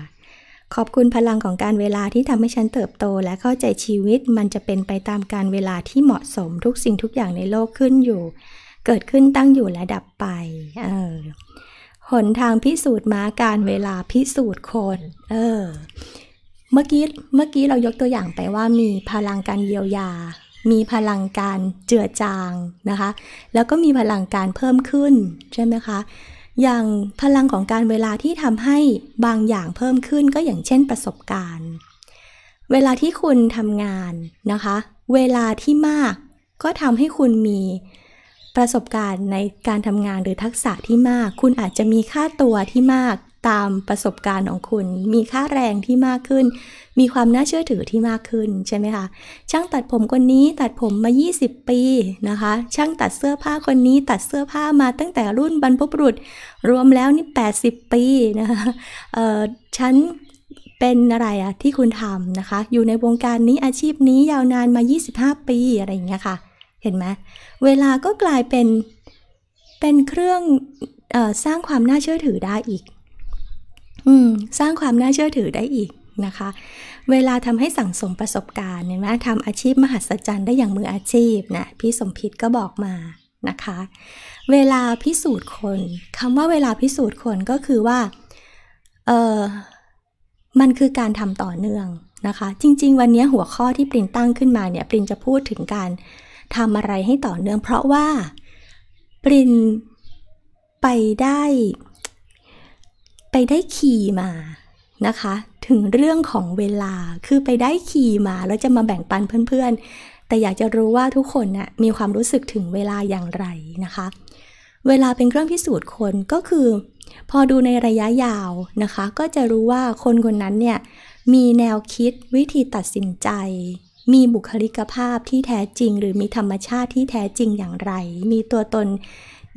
ขอบคุณพลังของการเวลาที่ทำให้ฉันเติบโตและเข้าใจชีวิต มันจะเป็นไปตามการเวลาที่เหมาะสมทุกสิ่งทุกอย่างในโลกขึ้นอยู่ เกิดขึ้นตั้งอยู่และดับไปเออหนทางพิสูจน์ม้าการเวลาพิสูจน์คน เออ เมื่อกี้เมื่อกี้เรายกตัวอย่างไปว่ามีพลังการเยียวยา มีพลังการเจือจางนะคะ แล้วก็มีพลังการเพิ่มขึ้น ใช่ไหมคะ อย่างพลังของการเวลาที่ทำให้บางอย่างเพิ่มขึ้นก็อย่างเช่นประสบการณ์ เวลาที่คุณทำงานนะคะ เวลาที่มากก็ทำให้คุณมีประสบการณ์ในการทำงานหรือทักษะที่มาก คุณอาจจะมีค่าตัวที่มากตามประสบการณ์ของคุณ มีค่าแรงที่มากขึ้น มีความน่าเชื่อถือที่มากขึ้นใช่ไหมคะ ช่างตัดผมคนนี้ตัดผมมา 20 ปีนะคะ ช่างตัดเสื้อผ้าคนนี้ตัดเสื้อผ้ามาตั้งแต่รุ่นบรรพบุรุษ รวมแล้วนี่ 80 ปีนะคะเออฉันเป็นอะไรอะที่คุณทำนะคะ อยู่ในวงการนี้อาชีพนี้ยาวนานมา 25 ปีอะไรอย่างเงี้ยค่ะ เห็นไหมเวลาก็กลายเป็นเป็นเครื่องอสร้างความน่าเชื่อถือได้อีกอสร้างความน่าเชื่อถือได้อีกนะคะ เวลาทำให้สั่งสมประสบการณ์เห็นไหมทำอาชีพ มหัศจรรย์ได้อย่างมืออาชีพนะพี่สมพิษก็บอกมานะคะ เวลาพิสูจน์คน คำว่าเวลาพิสูจน์คนก็คือว่าเออมันคือการทำต่อเนื่องนะคะ จริง ๆ วันนี้หัวข้อที่ปรินตั้งขึ้นมาเนี่ยปรินจะพูดถึงการทำอะไรให้ต่อเนื่อง เพราะว่าปรินไปได้ ไปได้คีย์มา นะคะ ถึงเรื่องของเวลาคือไปได้คีย์มาแล้วจะมาแบ่งปันเพื่อนๆ แต่อยากจะรู้ว่าทุกคนนะ่ะมีความรู้สึกถึงเวลาอย่างไรนะคะ เวลาเป็นเครื่องพิสูจน์คนก็คือ พอดูในระยะยาวนะคะก็จะรู้ว่าคนคนนั้นเนี่ยมีแนวคิดวิธีตัดสินใจมีบุคลิกภาพที่แท้จริงหรือมีธรรมชาติที่แท้จริงอย่างไร มีตัวตน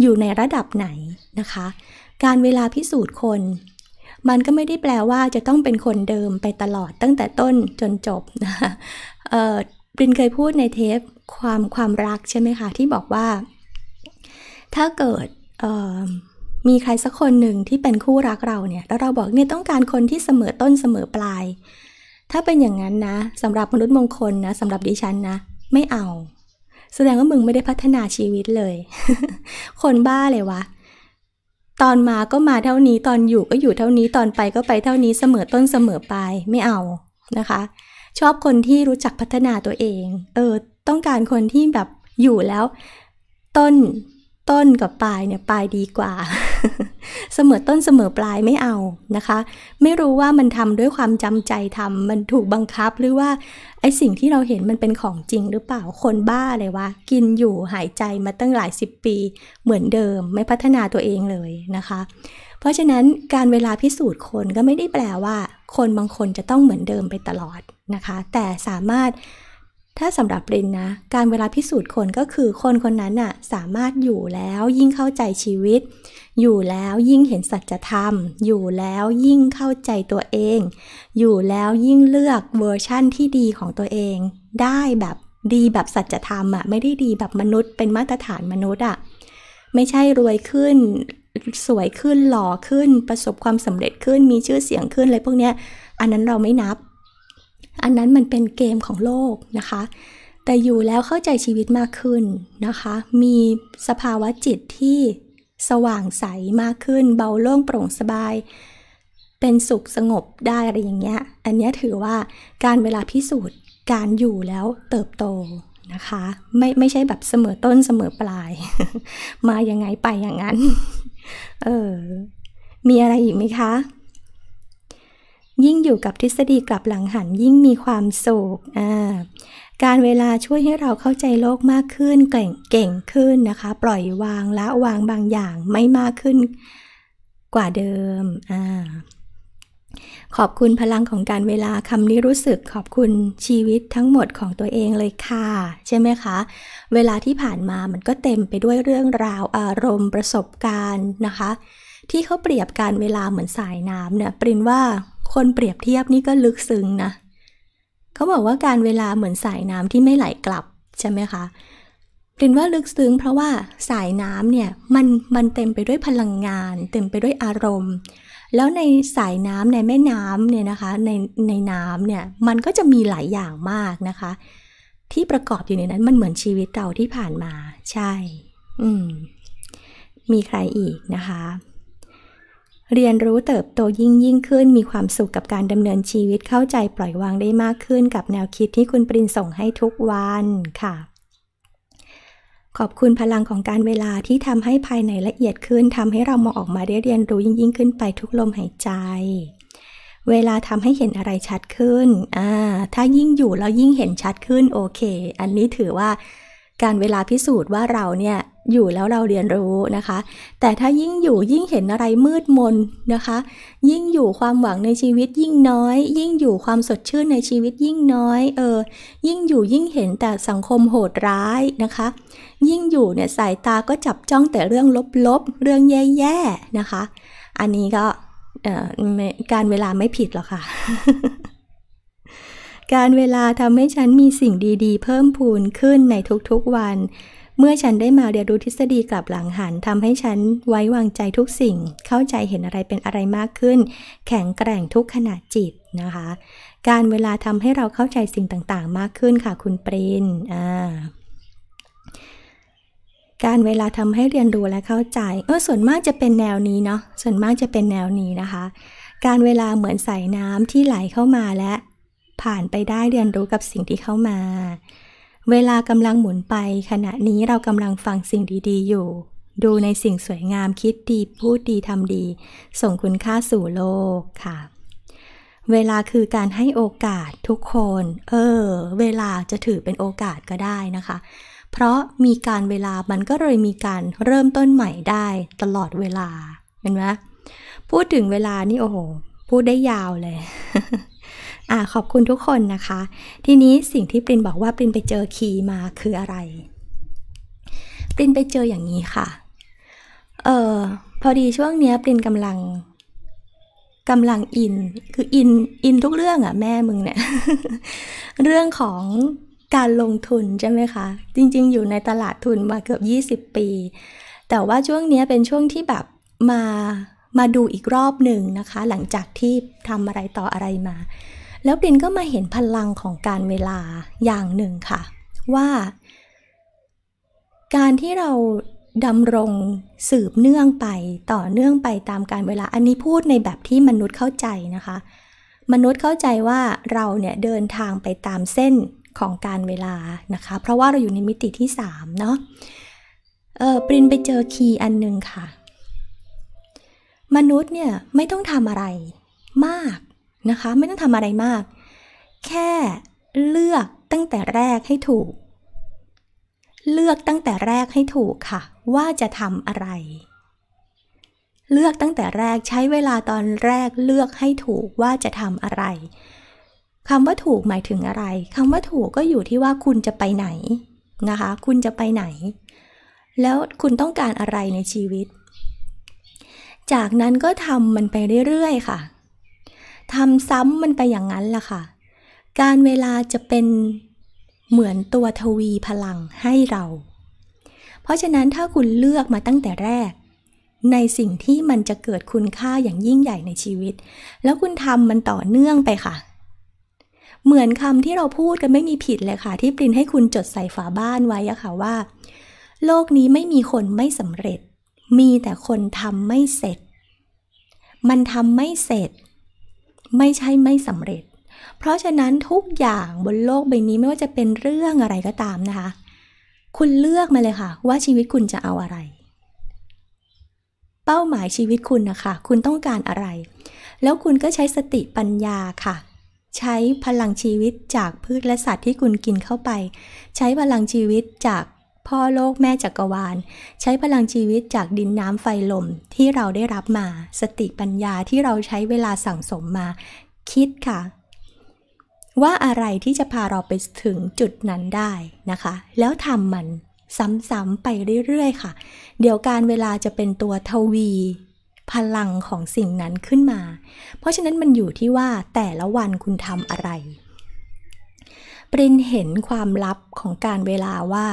อยู่ในระดับไหนนะคะ การเวลาพิสูจน์คน มันก็ไม่ได้แปลว่าจะต้องเป็นคนเดิมไปตลอดตั้งแต่ต้นจนจบนะะเออรินเคยพูดในเทปความความรักใช่ไหมคะที่บอกว่า ถ้าเกิดมีใครสักคนหนึ่งที่เป็นคู่รักเราเนี่ยแล้วเราบอกเนี่ยต้องการคนที่เสมอต้นเสมอปลายถ้าเป็นอย่างนั้นนะสำหรับมนุษย์มงคลนะสำหรับดิฉันนะไม่เอา แสดงว่ามึงไม่ได้พัฒนาชีวิตเลย คนบ้าเลยวะ ตอนมาก็มาเท่านี้ ตอนอยู่ก็อยู่เท่านี้ตอนไปก็ไปเท่านี้เสมอต้นเสมอปลายไม่เอานะคะ ชอบคนที่รู้จักพัฒนาตัวเอง เออ ต้องการคนที่แบบอยู่แล้ว ต้นต้นกับปลายเนี่ยปลายดีกว่า เสมอต้นเสมอปลายไม่เอานะคะ ไม่รู้ว่ามันทำด้วยความจำใจทำมันถูกบังคับหรือว่าไอสิ่งที่เราเห็นมันเป็นของจริงหรือเปล่าคนบ้าเลยวะกินอยู่หายใจมาตั้งหลายสิบปี เหมือนเดิมไม่พัฒนาตัวเองเลยนะคะ เพราะฉะนั้นการเวลาพิสูจน์คนก็ไม่ได้แปลว่า คนบางคนจะต้องเหมือนเดิมไปตลอดนะคะ แต่สามารถถ้าสำหรับรินนะ การเวลาพิสูจน์คนก็คือคนคนนั้นน่ะสามารถอยู่แล้วยิ่งเข้าใจชีวิต อยู่แล้วยิ่งเห็นสัจธรรม อยู่แล้วยิ่งเข้าใจตัวเอง อยู่แล้วยิ่งเลือกเวอร์ชั่นที่ดีของตัวเอง ได้แบบดีแบบสัจธรรมอะไม่ได้ดีแบบมนุษย์เป็นมาตรฐานมนุษย์อะไม่ใช่รวยขึ้น สวยขึ้นหล่อขึ้น ประสบความสำเร็จขึ้นมีชื่อเสียงขึ้นอะไรพวกเนี้ยอันนั้นเราไม่นับอันนั้นมันเป็นเกมของโลกนะคะ แต่อยู่แล้วเข้าใจชีวิตมากขึ้นนะคะ มีสภาวะจิตที่สว่างใสมากขึ้น เบาโล่งโปร่งสบาย เป็นสุขสงบได้อะไรอย่างเงี้ย อันนี้ถือว่าการเวลาพิสูจน์การอยู่แล้วเติบโตนะคะ ไม่ไม่ใช่แบบเสมอต้นเสมอปลาย มาอย่างไงไปอย่างนั้น เออ มีอะไรอีกไหมคะยิ่งอยู่กับทฤษฎีกลับหลังหันยิ่งมีความสุขการเวลาช่วยให้เราเข้าใจโลกมากขึ้น เก่งเก่งขึ้นนะคะ ปล่อยวางละวางบางอย่างไม่มากขึ้นกว่าเดิมอขอบคุณพลังของการเวลาคำนี้รู้สึกขอบคุณชีวิตทั้งหมดของตัวเองเลยค่ะใช่ไหมคะเวลาที่ผ่านมามันก็เต็มไปด้วยเรื่องราวอารมณ์ประสบการณ์นะคะ ที่เขาเปรียบการเวลาเหมือนสายน้ำเนี่ยปรินว่าคนเปรียบเทียบนี่ก็ลึกซึ้งนะ เขาบอกว่าการเวลาเหมือนสายน้ำที่ไม่ไหลกลับใช่ไหมคะรินว่าลึกซึ้งเพราะว่าสายน้ำเนี่ยมันมันเต็มไปด้วยพลังงาน เต็มไปด้วยอารมณ์ แล้วในสายน้ำในแม่น้ำเนี่ยนะคะ ในในน้ำเนี่ยมันก็จะมีหลายอย่างมากนะคะ ที่ประกอบอยู่ในนั้น มันเหมือนชีวิตเราที่ผ่านมาใช่ อืมมีใครอีกนะคะเรียนรู้เติบโตยิ่งยิ่งขึ้น มีความสุขกับการดำเนินชีวิต เข้าใจปล่อยวางได้มากขึ้นกับแนวคิดที่คุณปรินส่งให้ทุกวันค่ะ ขอบคุณพลังของการเวลาที่ทำให้ภายในละเอียดขึ้นทำให้เรามองออกมาได้เรียนรู้ยิ่งยิ่งขึ้นไปทุกลมหายใจ เวลาทำให้เห็นอะไรชัดขึ้น อ่า ถ้ายิ่งอยู่แล้วยิ่งเห็นชัดขึ้นโอเค อันนี้ถือว่า การเวลาพิสูจน์ว่าเราเนี่ยอยู่แล้วเราเรียนรู้นะคะ แต่ถ้ายิ่งอยู่ยิ่งเห็นอะไรมืดมนนะคะ ยิ่งอยู่ความหวังในชีวิตยิ่งน้อย ยิ่งอยู่ความสดชื่นในชีวิตยิ่งน้อย เออ ยิ่งอยู่ยิ่งเห็นแต่สังคมโหดร้ายนะคะ ยิ่งอยู่เนี่ยสายตาก็จับจ้องแต่เรื่องลบ ๆ เรื่องแย่ๆนะคะ อันนี้ก็การเวลาไม่ผิดหรอกค่ะ การเวลาทำให้ฉันมีสิ่งดีๆ เพิ่มพูนขึ้นในทุกๆวันเมื่อฉันได้มาเรียนรู้ทฤษฎีกลับหลังหันทำให้ฉันไว้วางใจทุกสิ่งเข้าใจเห็นอะไรเป็นอะไรมากขึ้น แข็งแกร่งทุกขณะจิตนะคะการเวลาทำให้เราเข้าใจสิ่งต่างๆมากขึ้นค่ะคุณปรินอ่าการเวลาทำให้เรียนรู้และเข้าใจเออส่วนมากจะเป็นแนวนี้เนาะส่วนมากจะเป็นแนวนี้นะคะ การเวลาเหมือนสายน้ำที่ไหลเข้ามาและผ่านไปได้เรียนรู้กับสิ่งที่เข้ามาเวลากำลังหมุนไป ขณะนี้เรากำลังฟังสิ่งดีๆ อยู่ ดูในสิ่งสวยงามคิดดี พูดดีทำดี ส่งคุณค่าสู่โลกค่ะ เวลาคือการให้โอกาสทุกคน เออ เวลาจะถือเป็นโอกาสก็ได้นะคะ เพราะมีการเวลามันก็เลยมีการเริ่มต้นใหม่ได้ตลอดเวลาเห็นไหมพูดถึงเวลานี่โอ้โหพูดได้ยาวเลย่าขอบคุณทุกคนนะคะ ทีนี้สิ่งที่ปรินบอกว่าปรินไปเจอคีย์มาคืออะไร ปรินไปเจออย่างนี้ค่ะ เออพอดีช่วงเนี้ยปรินกำลังกำลังอิน คืออิน อินทุกเรื่องอะ่ะ แม่มึงเนี่ย เรื่องของการลงทุนใช่ไหมคะ จริง ๆ อยู่ในตลาดทุนมาเกือบ 20 ปี แต่ว่าช่วงนี้เป็นช่วงที่แบบมามาดูอีกรอบหนึ่งนะคะ หลังจากที่ทำอะไรต่ออะไรมาแล้วปินก็มาเห็นพลังของการเวลาอย่างหนึ่งค่ะ ว่าการที่เราดำรงสืบเนื่องไปต่อเนื่องไปตามการเวลาอันนี้พูดในแบบที่มนุษย์เข้าใจนะคะ มนุษย์เข้าใจว่าเราเนี่ยเดินทางไปตามเส้นของการเวลานะคะ เพราะว่าเราอยู่ในมิติที่3เนาะเออปรินไปเจอคีย์อันหนึ่งค่ะ มนุษย์เนี่ยไม่ต้องทำอะไรมากนะคะไม่ต้องทำอะไรมาก แค่เลือกตั้งแต่แรกให้ถูก เลือกตั้งแต่แรกให้ถูกค่ะ ว่าจะทำอะไร เลือกตั้งแต่แรกใช้เวลาตอนแรกเลือกให้ถูกว่าจะทำอะไรคำว่าถูกหมายถึงอะไรคำว่าถูกก็อยู่ที่ว่าคุณจะไปไหนนะคะ คุณจะไปไหน แล้วคุณต้องการอะไรในชีวิต จากนั้นก็ทำมันไปเรื่อยๆ ค่ะทำซ้ำมันไปอย่างนั้นล่ะค่ะ การเวลาจะเป็นเหมือนตัวทวีพลังให้เรา เพราะฉะนั้นถ้าคุณเลือกมาตั้งแต่แรก ในสิ่งที่มันจะเกิดคุณค่าอย่างยิ่งใหญ่ในชีวิต แล้วคุณทำมันต่อเนื่องไปค่ะ เหมือนคำที่เราพูดกันไม่มีผิดเลยค่ะ ที่ปรินให้คุณจดใส่ฝาบ้านไว้อะค่ะว่า โลกนี้ไม่มีคนไม่สำเร็จ มีแต่คนทำไม่เสร็จ มันทำไม่เสร็จไม่ใช่ไม่สำเร็จ เพราะฉะนั้นทุกอย่างบนโลกใบนี้ไม่ว่าจะเป็นเรื่องอะไรก็ตามนะคะ คุณเลือกมาเลยค่ะ ว่าชีวิตคุณจะเอาอะไร เป้าหมายชีวิตคุณนะคะ คุณต้องการอะไร แล้วคุณก็ใช้สติปัญญาค่ะ ใช้พลังชีวิตจากพืชและสัตว์ที่คุณกินเข้าไป ใช้พลังชีวิตจากพ่อโลกแม่จักรวาล ใช้พลังชีวิตจากดินน้ำไฟลมที่เราได้รับมาสติปัญญาที่เราใช้เวลาสั่งสมมา คิดค่ะ ว่าอะไรที่จะพาเราไปถึงจุดนั้นได้นะคะ แล้วทำมันซ้ำๆไปเรื่อย ๆ ค่ะ เดี๋ยวการเวลาจะเป็นตัวทวี พลังของสิ่งนั้นขึ้นมา เพราะฉะนั้นมันอยู่ที่ว่าแต่ละวันคุณทำอะไรปรินเห็นความลับของการเวลาว่า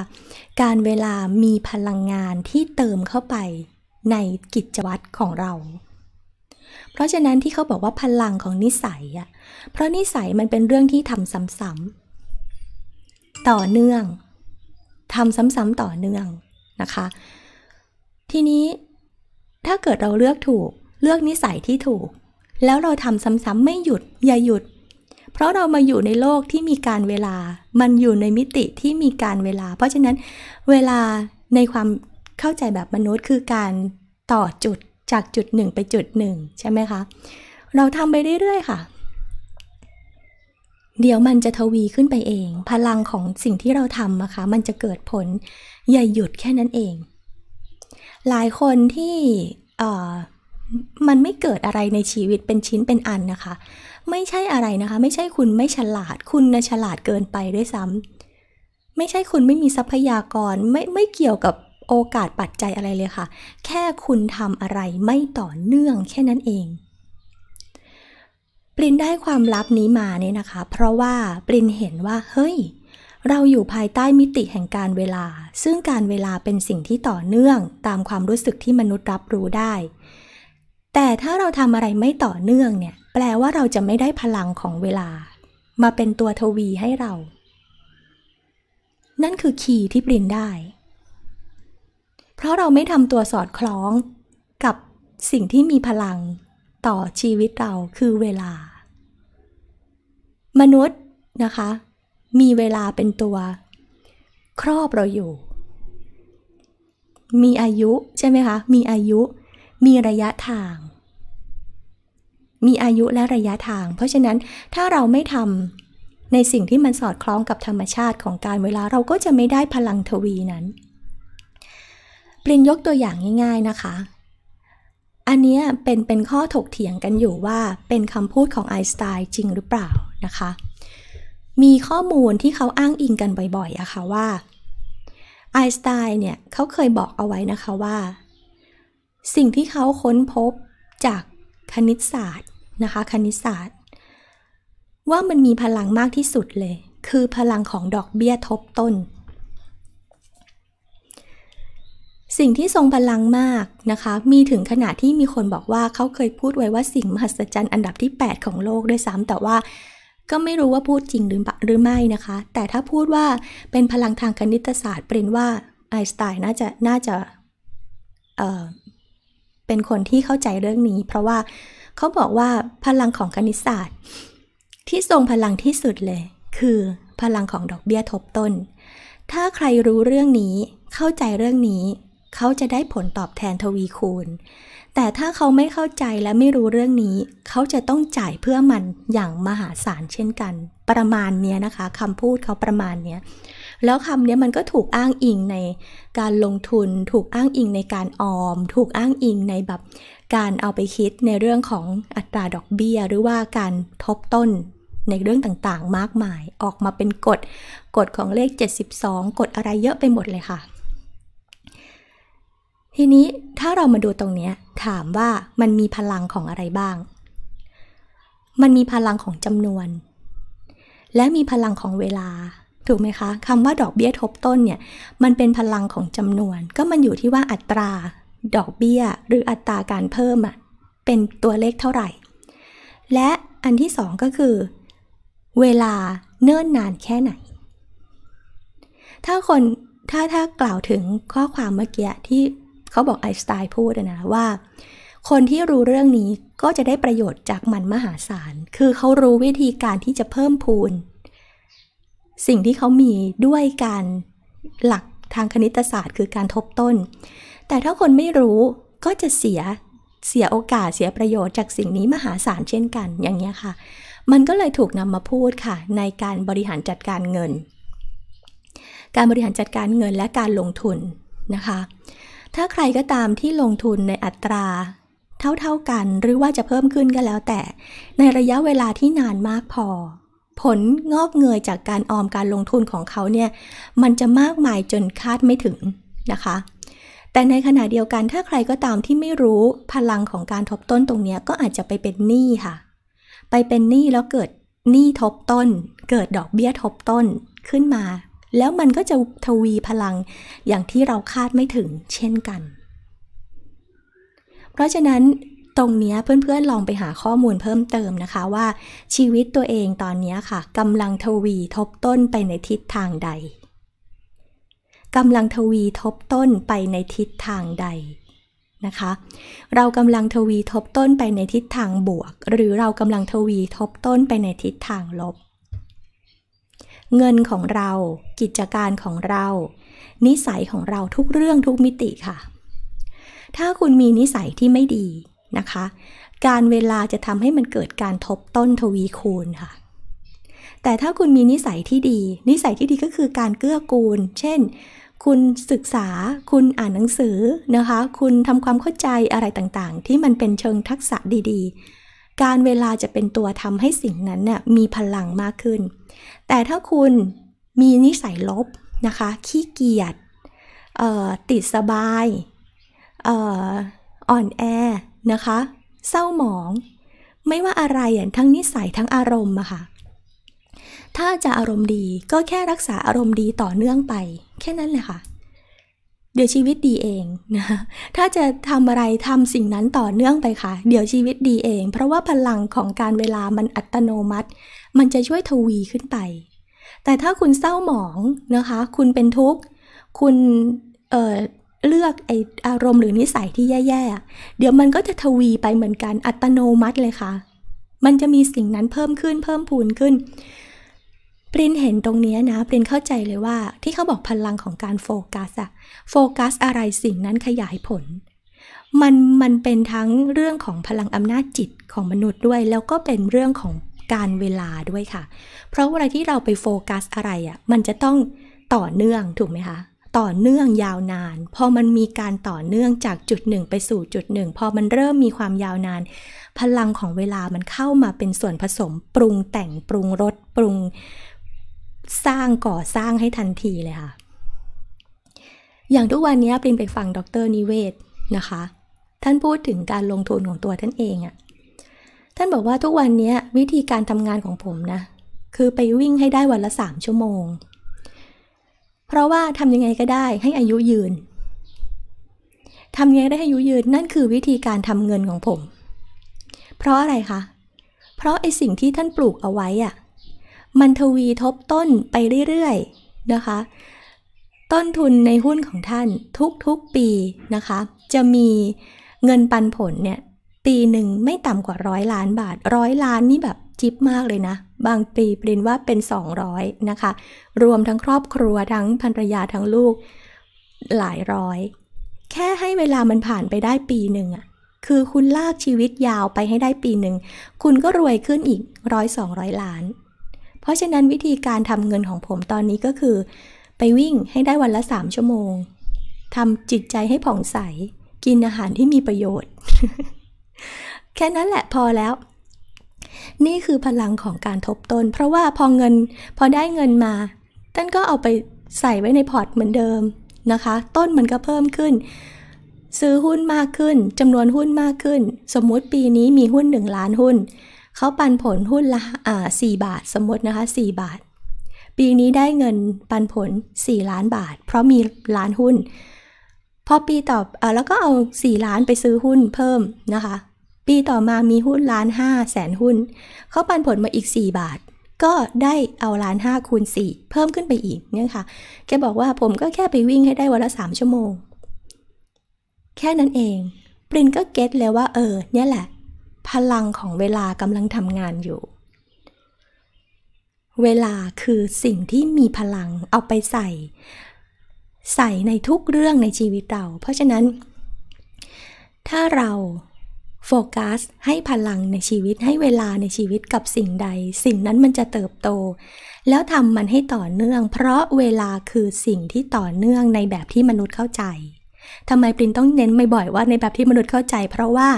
การเวลามีพลังงานที่เติมเข้าไปในกิจวัตรของเรา เพราะฉะนั้นที่เขาบอกว่าพลังของนิสัยอ่ะ เพราะนิสัยมันเป็นเรื่องที่ทำซ้ำๆต่อเนื่องทำซ้ำๆต่อเนื่องนะคะ ทีนี้ถ้าเกิดเราเลือกถูกเลือกนิสัยที่ถูก แล้วเราทำซ้ำๆไม่หยุดอย่าหยุดเพราะเรามาอยู่ในโลกที่มีการเวลา มันอยู่ในมิติที่มีการเวลา เพราะฉะนั้นเวลาในความเข้าใจแบบมนุษย์คือการต่อจุดจากจุดหนึ่งไปจุดหนึ่งใช่ไหมคะ เราทำไปเรื่อยๆ ค่ะ เดี๋ยวมันจะทวีขึ้นไปเอง พลังของสิ่งที่เราทำนะคะ มันจะเกิดผลอย่าหยุดแค่นั้นเอง หลายคนที่มันไม่เกิดอะไรในชีวิตเป็นชิ้นเป็นอันนะคะไม่ใช่อะไรนะคะ ไม่ใช่คุณไม่ฉลาดคุณนะฉลาดเกินไปด้วยซ้ำ ไม่ใช่คุณไม่มีทรัพยากรไม่ไม่เกี่ยวกับโอกาสปัจจัยอะไรเลยค่ะ แค่คุณทำอะไรไม่ต่อเนื่องแค่นั้นเอง ปรินได้ความลับนี้มาเนี่ยนะคะ เพราะว่าปรินเห็นว่าเฮ้ย เราอยู่ภายใต้มิติแห่งการเวลา ซึ่งการเวลาเป็นสิ่งที่ต่อเนื่อง ตามความรู้สึกที่มนุษย์รับรู้ได้แต่ถ้าเราทำอะไรไม่ต่อเนื่องเนี่ย แปลว่าเราจะไม่ได้พลังของเวลา มาเป็นตัวทวีให้เรา นั่นคือคีย์ที่ปรินได้ เพราะเราไม่ทำตัวสอดคล้องกับสิ่งที่มีพลังต่อชีวิตเราคือเวลา มนุษย์นะคะ มีเวลาเป็นตัว ครอบเราอยู่ มีอายุใช่ไหมคะ มีอายุ มีระยะทางมีอายุและระยะทาง เพราะฉะนั้นถ้าเราไม่ทำในสิ่งที่มันสอดคล้องกับธรรมชาติของการเวลาเราก็จะไม่ได้พลังทวีนั้นปรินยกตัวอย่างง่าย ๆนะคะ อันนี้เป็นเป็นข้อถกเถียงกันอยู่ว่าเป็นคำพูดของไอน์สไตน์จริงหรือเปล่านะคะ มีข้อมูลที่เขาอ้างอิงกันบ่อยๆอะคะ่ะว่าไอน์สไตน์เนี่ยเขาเคยบอกเอาไว้นะคะว่า สิ่งที่เขาค้นพบจากคณิตศาสตร์นะคะคณิตศาสตร์ ว่ามันมีพลังมากที่สุดเลย คือพลังของดอกเบี้ยทบต้น สิ่งที่ทรงพลังมากนะคะมีถึงขนาดที่มีคนบอกว่าเขาเคยพูดไว้ว่าสิ่งมหัศจรรย์อันดับที่ 8 ของโลกด้วยซ้ำแต่ว่า ก็ไม่รู้ว่าพูดจริงหรือหรือไม่นะคะแต่ถ้าพูดว่าเป็นพลังทางคณิตศาสตร์เป็นว่าไอน์สไตน์น่าจะน่าจะเป็นคนที่เข้าใจเรื่องนี้ เพราะว่าเขาบอกว่าพลังของคณิตศาสตร์ ที่ทรงพลังที่สุดเลย คือพลังของดอกเบี้ยทบต้น ถ้าใครรู้เรื่องนี้เข้าใจเรื่องนี้ เขาจะได้ผลตอบแทนทวีคูณ แต่ถ้าเขาไม่เข้าใจและไม่รู้เรื่องนี้เขาจะต้องจ่ายเพื่อมันอย่างมหาศาลเช่นกัน ประมาณเนี้ยนะคะคำพูดเขาประมาณเนี้ยแล้วคำนี้มันก็ถูกอ้างอิงในการลงทุน ถูกอ้างอิงในการออม ถูกอ้างอิงในแบบการเอาไปคิดในเรื่องของอัตราดอกเบี้ย หรือว่าการทบต้น ในเรื่องต่างๆมากมาย ออกมาเป็นกฎกฎของเลข 72กฎอะไรเยอะไปหมดเลยค่ะ ทีนี้ถ้าเรามาดูตรงนี้ถามว่ามันมีพลังของอะไรบ้าง มันมีพลังของจำนวน และมีพลังของเวลาถูกไหมคะคำว่าดอกเบี้ยทบต้นเนี่ยมันเป็นพลังของจำนวน ก็มันอยู่ที่ว่าอัตราดอกเบี้ย หรืออัตราการเพิ่มอะเป็นตัวเลขเท่าไหร่ และอันที่สองก็คือเวลาเนิ่นนานแค่ไหนถ้าคนถ้าถ้ากล่าวถึงข้อความเมื่อกี้ที่เขาบอกไอสไตล์พูดนะว่าคนที่รู้เรื่องนี้ก็จะได้ประโยชน์จากมันมหาศาลคือเขารู้วิธีการที่จะเพิ่มพูนสิ่งที่เขามีด้วยการหลักทางคณิตศาสตร์ คือการทบต้น แต่ถ้าคนไม่รู้ก็จะเสียเสียโอกาสเสียประโยชน์จากสิ่งนี้มหาศาลเช่นกัน อย่างนี้ค่ะ มันก็เลยถูกนำมาพูดค่ะในการบริหารจัดการเงิน การบริหารจัดการเงินและการลงทุนนะคะ ถ้าใครก็ตามที่ลงทุนในอัตรา เท่าๆกันหรือว่าจะเพิ่มขึ้นก็แล้วแต่ในระยะเวลาที่นานมากพอผลงอกเงยจากการออมการลงทุนของเขาเนี่ยมันจะมากมายจนคาดไม่ถึงนะคะ แต่ในขณะเดียวกันถ้าใครก็ตามที่ไม่รู้พลังของการทบต้นตรงนี้ก็อาจจะไปเป็นหนี้ค่ะ ไปเป็นหนี้แล้วเกิดหนี้ทบต้น เกิดดอกเบี้ยทบต้นขึ้นมา แล้วมันก็จะทวีพลังอย่างที่เราคาดไม่ถึงเช่นกัน เพราะฉะนั้นตรงนี้เพื่อนๆลองไปหาข้อมูลเพิ่มเติมนะคะว่าชีวิตตัวเองตอนนี้ค่ะกำลังทวีทบต้นไปในทิศทางใดกำลังทวีทบต้นไปในทิศทางใดนะคะ เรากำลังทวีทบต้นไปในทิศทางบวก หรือเรากำลังทวีทบต้นไปในทิศทางลบ เงินของเรากิจการของเรา นิสัยของเราทุกเรื่องทุกมิติค่ะ ถ้าคุณมีนิสัยที่ไม่ดีนะคะ การเวลาจะทำให้มันเกิดการทบต้นทวีคูณค่ะ แต่ถ้าคุณมีนิสัยที่ดี นิสัยที่ดีก็คือการเกื้อกูล เช่น คุณศึกษา คุณอ่านหนังสือนะคะ คุณทำความเข้าใจอะไรต่างๆ ที่มันเป็นเชิงทักษะดีๆ การเวลาจะเป็นตัวทำให้สิ่งนั้นเนี่ยมีพลังมากขึ้น แต่ถ้าคุณมีนิสัยลบนะคะ ขี้เกียจติดสบายออ่อนแอนะคะเศร้าหมอง ไม่ว่าอะไรอย่างทั้งนิสัยทั้งอารมณ์อะค่ะถ้าจะอารมณ์ดีก็แค่รักษาอารมณ์ดีต่อเนื่องไป แค่นั้นแหละค่ะเดี๋ยวชีวิตดีเองนะถ้าจะทำอะไรทำสิ่งนั้นต่อเนื่องไปค่ะเดี๋ยวชีวิตดีเอง เพราะว่าพลังของการเวลามันอัตโนมัติ มันจะช่วยทวีขึ้นไป แต่ถ้าคุณเศร้าหมองนะคะคุณเป็นทุกข์คุณเเลือกไออารมณ์หรือนิสัยที่แย่ๆ เดี๋ยวมันก็จะทวีไปเหมือนกันอัตโนมัติเลยค่ะ มันจะมีสิ่งนั้นเพิ่มขึ้นเพิ่มพูนขึ้นปรินเห็นตรงนี้นะปรินเข้าใจเลยว่าที่เขาบอกพลังของการโฟกัสอะโฟกัสอะไรสิ่งนั้นขยายผล มันมันเป็นทั้งเรื่องของพลังอำนาจจิตของมนุษย์ด้วย แล้วก็เป็นเรื่องของการเวลาด้วยค่ะ เพราะเวลาที่เราไปโฟกัสอะไรอะมันจะต้องต่อเนื่องถูกไหมคะต่อเนื่องยาวนานพอมันมีการต่อเนื่องจากจุดหนึ่งไปสู่จุดหนึ่งพอมันเริ่มมีความยาวนาน พลังของเวลามันเข้ามาเป็นส่วนผสมปรุงแต่งปรุงรสปรุงสร้างก่อสร้างให้ทันทีเลยค่ะ อย่างทุกวันนี้ปริงไปฟังดรนิเวศนะคะ ท่านพูดถึงการลงทุนของตัวท่านเองอะ่ะท่านบอกว่าทุกวันนี้วิธีการทำงานของผมนะคือไปวิ่งให้ได้วันละสามชั่วโมงเพราะว่าทำยังไงก็ได้ให้อายุยืน ทำยังไงได้ให้อายุยืนนั่นคือวิธีการทำเงินของผม เพราะอะไรคะ เพราะไอสิ่งที่ท่านปลูกเอาไว้อะมันทวีทบต้นไปเรื่อย ๆ นะคะ ต้นทุนในหุ้นของท่านทุก ๆ ปีนะคะ จะมีเงินปันผลเนี่ยปีหนึ่งไม่ต่ำกว่าร้อยล้านบาทร้อยล้านนี่แบบจิ๊บมากเลยนะบางปีปรินว่าเป็น 200 นะคะ รวมทั้งครอบครัวทั้งภรรยาทั้งลูก หลายร้อย แค่ให้เวลามันผ่านไปได้ปีหนึ่งอะคือคุณลากชีวิตยาวไปให้ได้ปีหนึ่ง คุณก็รวยขึ้นอีกร้อยสองร้อยล้าน เพราะฉะนั้นวิธีการทำเงินของผมตอนนี้ก็คือ ไปวิ่งให้ได้วันละสามชั่วโมงทำจิตใจให้ผ่องใส กินอาหารที่มีประโยชน์ แค่นั้นแหละพอแล้วนี่คือพลังของการทบต้น เพราะว่าพอเงินพอได้เงินมา ท่านก็เอาไปใส่ไว้ในพอร์ตเหมือนเดิมนะคะ ต้นมันก็เพิ่มขึ้น ซื้อหุ้นมากขึ้น จำนวนหุ้นมากขึ้น สมมุติปีนี้มีหุ้น 1 ล้านหุ้น เขาปันผลหุ้นละอ่าสบาทสมมตินะคะ 4 บาท ปีนี้ได้เงินปันผล 4 ล้านบาท เพราะมีล้านหุ้น พอปีต่ออแล้วก็เอา 4 ล้านไปซื้อหุ้นเพิ่มนะคะปีต่อมามีหุ้นล้านห้าแสนหุ้น เขาปันผลมาอีก 4 บาท ก็ได้เอาล้านห้าคูณ4เพิ่มขึ้นไปอีกเนี่ยค่ะ แกบอกว่าผมก็แค่ไปวิ่งให้ได้วันละ 3 ชั่วโมง แค่นั้นเอง ปรินก็เก็ตแล้วว่า เออ เนี่ยแหละ พลังของเวลากำลังทำงานอยู่ เวลาคือสิ่งที่มีพลังเอาไปใส่ ใส่ในทุกเรื่องในชีวิตเรา เพราะฉะนั้น ถ้าเราโฟกัสให้พลังในชีวิตให้เวลาในชีวิตกับสิ่งใด สิ่งนั้นมันจะเติบโต แล้วทำมันให้ต่อเนื่องเพราะเวลาคือสิ่งที่ต่อเนื่องในแบบที่มนุษย์เข้าใจทำไมปรินต้องเน้นไม่บ่อยว่าในแบบที่มนุษย์เข้าใจ เพราะว่า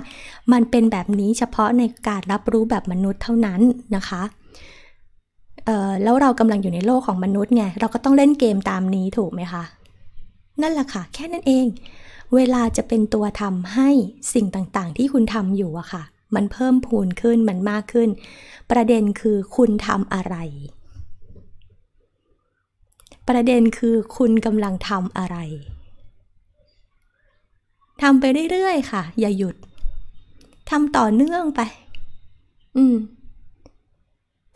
มันเป็นแบบนี้เฉพาะในการรับรู้แบบมนุษย์เท่านั้นนะคะแล้วเรากำลังอยู่ในโลกของมนุษย์ไงเราก็ต้องเล่นเกมตามนี้ถูกไหมคะนั่นแหละค่ะแค่นั้นเองเวลาจะเป็นตัวทำให้สิ่งต่างๆ ที่คุณทำอยู่อะค่ะ มันเพิ่มพูนขึ้นมันมากขึ้น ประเด็นคือคุณทำอะไร ประเด็นคือ คุณกำลังทำอะไรทำไปเรื่อยๆ ค่ะ อย่าหยุดทำต่อเนื่องไป อืม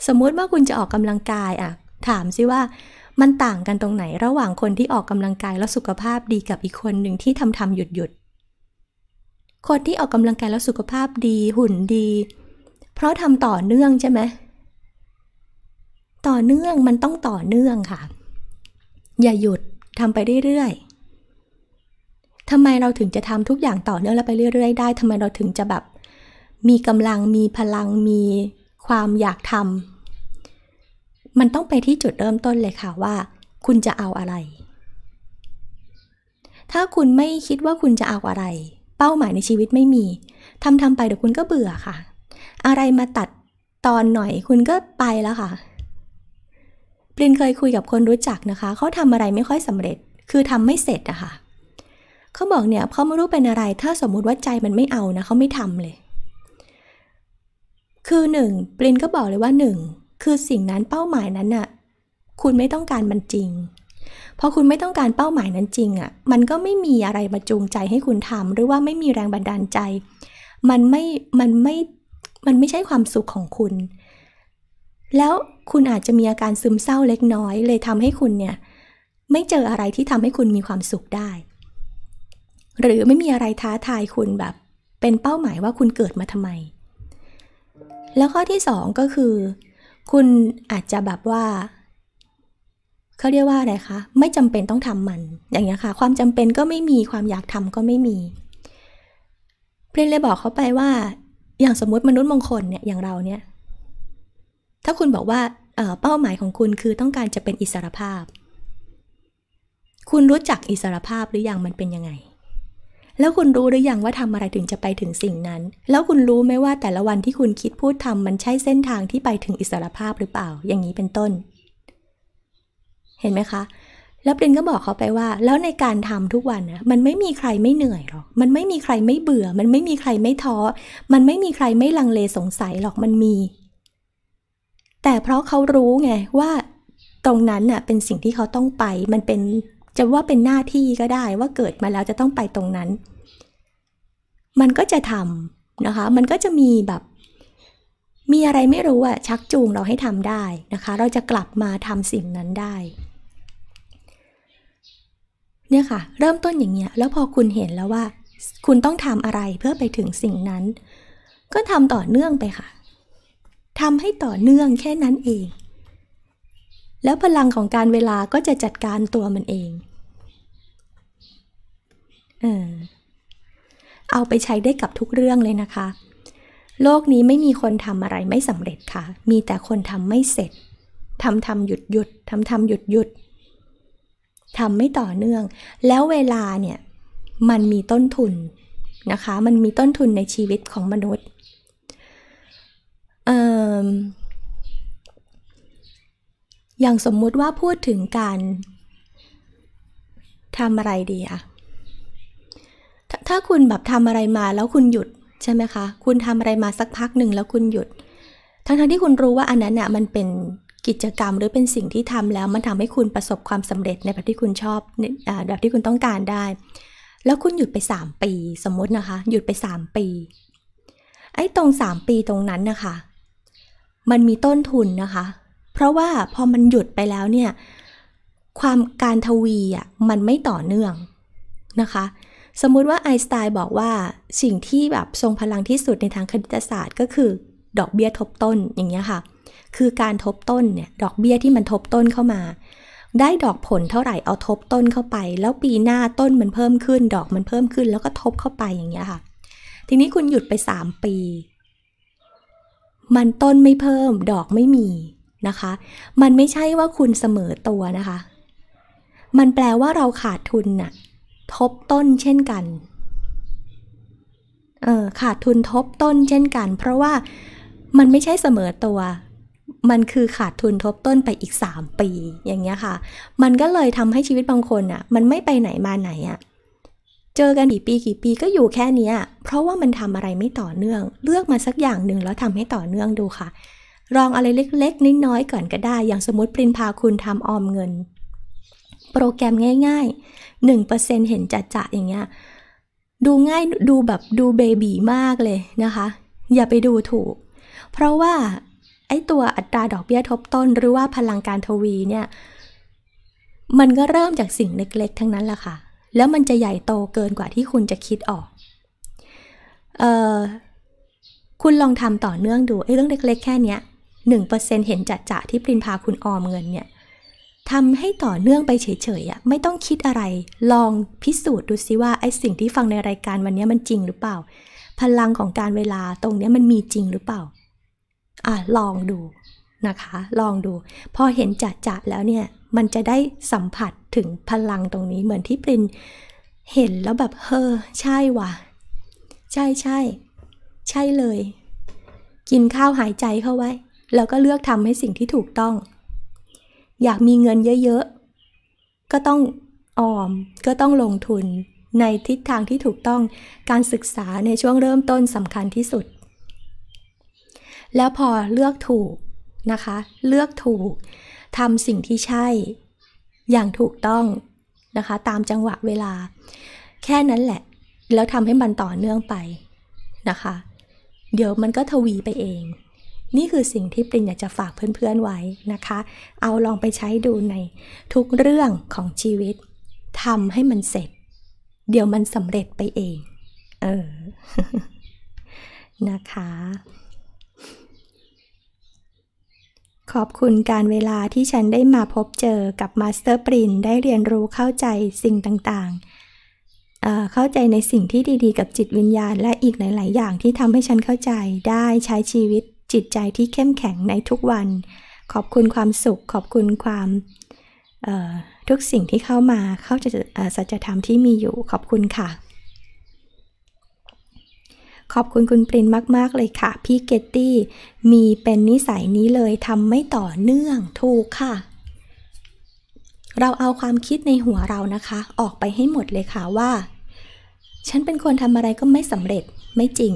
สมมติว่าคุณจะออกกำลังกายอะถามซิว่ามันต่างกันตรงไหนระหว่างคนที่ออกกำลังกายแล้วสุขภาพดีกับอีกคนหนึ่งที่ทำทำหยุดหยุด คนที่ออกกำลังกายแล้วสุขภาพดีหุ่นดี เพราะทำต่อเนื่องใช่ไหมต่อเนื่องมันต้องต่อเนื่องค่ะ อย่าหยุดทำไปเรื่อยๆทำไมเราถึงจะทำทุกอย่างต่อเนื่องแล้วไปเรื่อยๆได้ทำไมเราถึงจะแบบมีกำลังมีพลังมีความอยากทำมันต้องไปที่จุดเริ่มต้นเลยค่ะว่า คุณจะเอาอะไร ถ้าคุณไม่คิดว่าคุณจะเอาอะไร เป้าหมายในชีวิตไม่มีทำทำไปเดี๋ยวคุณก็เบื่อค่ะ อะไรมาตัดตอนหน่อยคุณก็ไปแล้วค่ะปรินเคยคุยกับคนรู้จักนะคะเขาทำอะไรไม่ค่อยสำเร็จ คือทำไม่เสร็จอะคะ่ะเขาบอกเนี่ยเขาไม่รู้เป็นอะไรถ้าสมมุติว่าใจมันไม่เอานะเขาไม่ทำเลย คือหนึ่งปรินก็บอกเลยว่าหนึ่งคือสิ่งนั้นเป้าหมายนั้นน่ะ คุณไม่ต้องการมันจริงพอคุณไม่ต้องการเป้าหมายนั้นจริงอะ่ะ มันก็ไม่มีอะไรมาจูงใจให้คุณทำหรือว่าไม่มีแรงบันดาลใจ มันไม่ มันไม่ มันไม่ใช่ความสุขของคุณ แล้วคุณอาจจะมีอาการซึมเศร้าเล็กน้อย เลยทำให้คุณเนี่ยไม่เจออะไรที่ทำให้คุณมีความสุขได้ หรือไม่มีอะไรท้าทายคุณแบบ เป็นเป้าหมายว่าคุณเกิดมาทำไม แล้วข้อที่สองก็คือคุณอาจจะแบบว่า เขาเรียกว่าอะไรคะ ไม่จำเป็นต้องทำมันอย่างนี้ค่ะความจำเป็นก็ไม่มีความอยากทำก็ไม่มี เพลนเลยบอกเขาไปว่า อย่างสมมุติมนุษย์มงคลเนี่ยอย่างเราเนี่ยถ้าคุณบอกว่าเป้าหมายของคุณคือต้องการจะเป็นอิสรภาพ คุณรู้จักอิสรภาพหรืออยังมันเป็นยังไงแล้วคุณรู้หรือยังว่าทำอะไรถึงจะไปถึงสิ่งนั้น แล้วคุณรู้ไหมว่าแต่ละวันที่คุณคิดพูดทำมันใช่เส้นทางที่ไปถึงอิสรภาพหรือเปล่า อย่างนี้เป็นต้น เห็นไหมคะ แล้วปรินก็บอกเขาไปว่า แล้วในการทำทุกวันนะมันไม่มีใครไม่เหนื่อยหรอก มันไม่มีใครไม่เบื่อ มันไม่มีใครไม่ท้อ มันไม่มีใครไม่ลังเลสงสัยหรอก มันมี แต่เพราะเขารู้ไงว่าตรงนั้นน่ะเป็นสิ่งที่เขาต้องไป มันเป็นจะว่าเป็นหน้าที่ก็ได้ว่าเกิดมาแล้ว จะต้องไปตรงนั้น มันก็จะทำนะคะ มันก็จะมีแบบ มีอะไรไม่รู้อะชักจูงเราให้ทำได้นะคะ เราจะกลับมาทำสิ่งนั้นได้ เนี่ยค่ะเริ่มต้นอย่างเงี้ยแล้วพอคุณเห็นแล้วว่า คุณต้องทำอะไรเพื่อไปถึงสิ่งนั้น ก็ทำต่อเนื่องไปค่ะทำให้ต่อเนื่องแค่นั้นเองแล้วพลังของการเวลาก็จะจัดการตัวมันเอง เออเอาไปใช้ได้กับทุกเรื่องเลยนะคะ โลกนี้ไม่มีคนทำอะไรไม่สำเร็จค่ะ มีแต่คนทำไม่เสร็จ ทำทำหยุดหยุด ทำทำหยุดหยุด ทำไม่ต่อเนื่อง แล้วเวลาเนี่ย มันมีต้นทุนนะคะ มันมีต้นทุนในชีวิตของมนุษย์เอ่ออย่างสมมุติว่าพูดถึงการทำอะไรดีอะถถ้าคุณแบบทำอะไรมาแล้วคุณหยุดใช่ไหมคะ คุณทำอะไรมาสักพักหนึ่งแล้วคุณหยุด ทั้งๆทที่คุณรู้ว่าอันนั้นน่ะมันเป็นกิจกรรมหรือเป็นสิ่งที่ทำแล้ว มันทำให้คุณประสบความสำเร็จในแบบที่คุณชอบ แบบที่คุณต้องการได้ แล้วคุณหยุดไป 3 ปี สมมตินะคะ หยุดไป 3 ปี ไอ้ตรง 3 ปีตรงนั้นนะคะ มันมีต้นทุนนะคะเพราะว่าพอมันหยุดไปแล้วเนี่ย ความการทวีอ่ะมันไม่ต่อเนื่องนะคะ สมมุติว่าไอน์สไตน์บอกว่าสิ่งที่แบบทรงพลังที่สุดในทางคณิตศาสตร์ก็คือ ดอกเบี้ยทบต้นอย่างเงี้ยค่ะคือการทบต้นเนี่ยดอกเบี้ยที่มันทบต้นเข้ามา ได้ดอกผลเท่าไหร่เอาทบต้นเข้าไป แล้วปีหน้าต้นมันเพิ่มขึ้น ดอกมันเพิ่มขึ้นแล้วก็ทบเข้าไปอย่างเงี้ยค่ะทีนี้คุณหยุดไป3ปีมันต้นไม่เพิ่ม ดอกไม่มีนะคะ มันไม่ใช่ว่าคุณเสมอตัวนะคะ มันแปลว่าเราขาดทุนน่ะทบต้นเช่นกัน เออขาดทุนทบต้นเช่นกันเพราะว่ามันไม่ใช่เสมอตัว มันคือขาดทุนทบต้นไปอีก 3 ปี อย่างเงี้ยค่ะ มันก็เลยทำให้ชีวิตบางคนอะ่ะมันไม่ไปไหนมาไหนอะ่ะ เจอกันกี่ปีกี่ปีก็อยู่แค่นี้เพราะว่ามันทำอะไรไม่ต่อเนื่อง เลือกมาสักอย่างหนึ่งแล้วทำให้ต่อเนื่องดูค่ะลองอะไรเล็กๆน้อยๆก่อนก็ได้ อย่างสมมติปรินพาคุณทำออมเงิน โปรแกรมง่ายๆ 1%เห็นจัดจะอย่างเงี้ยดูง่ายดูแบบดูเบบีมากเลยนะคะ อย่าไปดูถูก เพราะว่าไอ้ตัวอัตราดอกเบี้ยทบต้น หรือว่าพลังการทวีเนี่ย มันก็เริ่มจากสิ่งเล็กๆ ทั้งนั้นแหละค่ะ แล้วมันจะใหญ่โตเกินกว่าที่คุณจะคิดออกเออคุณลองทำต่อเนื่องดูไอ้เรื่องเล็กๆแค่เนี้ยหนึ่งเปอร์เเซ็นห็นจัดจ่ะที่ปรินพาคุณออมเงินเนี่ยทำให้ต่อเนื่องไปเฉย ๆอะไม่ต้องคิดอะไร ลองพิสูจน์ดูซิว่าไอ้สิ่งที่ฟังในรายการวันนี้มันจริงหรือเปล่า พลังของการเวลาตรงนี้มันมีจริงหรือเปล่าอ่ะ ลองดูนะคะลองดู พอเห็นจัดจ่ะแล้วเนี่ยมันจะได้สัมผัสถึงพลังตรงนี้เหมือนที่ปรินเห็นแล้วแบบเฮอใช่ว่ะใช่ใช่ใช่เลย กินข้าวหายใจเข้าไว้แล้วก็เลือกทำให้สิ่งที่ถูกต้อง อยากมีเงินเยอะๆ ก็ต้องออม ก็ต้องลงทุนในทิศทางที่ถูกต้อง การศึกษาในช่วงเริ่มต้นสำคัญที่สุด แล้วพอเลือกถูกนะคะ เลือกถูกทำสิ่งที่ใช่ อย่างถูกต้องนะคะ ตามจังหวะเวลา แค่นั้นแหละ แล้วทำให้มันต่อเนื่องไปนะคะ เดี๋ยวมันก็ทวีไปเองนี่คือสิ่งที่ปรินอยากจะฝากเพื่อนๆไว้นะคะ เอาลองไปใช้ดูในทุกเรื่องของชีวิตทำให้มันเสร็จ เดี๋ยวมันสำเร็จไปเอง เออ นะคะ ขอบคุณการเวลาที่ฉันได้มาพบเจอกับมาสเตอร์ปรินได้เรียนรู้เข้าใจสิ่งต่างๆ เข้าใจในสิ่งที่ดีๆกับจิตวิญญาณ และอีกหลายๆอย่างที่ทำให้ฉันเข้าใจได้ใช้ชีวิตจิตใจที่เข้มแข็งในทุกวัน ขอบคุณความสุข ขอบคุณความทุกสิ่งที่เข้ามาเข้าจะสัจธรรมที่มีอยู่ขอบคุณค่ะ ขอบคุณคุณปรินมาก ๆเลยค่ะ พี่เกตตี้ มีเป็นนิสัยนี้เลยทำไม่ต่อเนื่องถูกค่ะ เราเอาความคิดในหัวเรานะคะ ออกไปให้หมดเลยค่ะว่า ฉันเป็นคนทำอะไรก็ไม่สำเร็จไม่จริง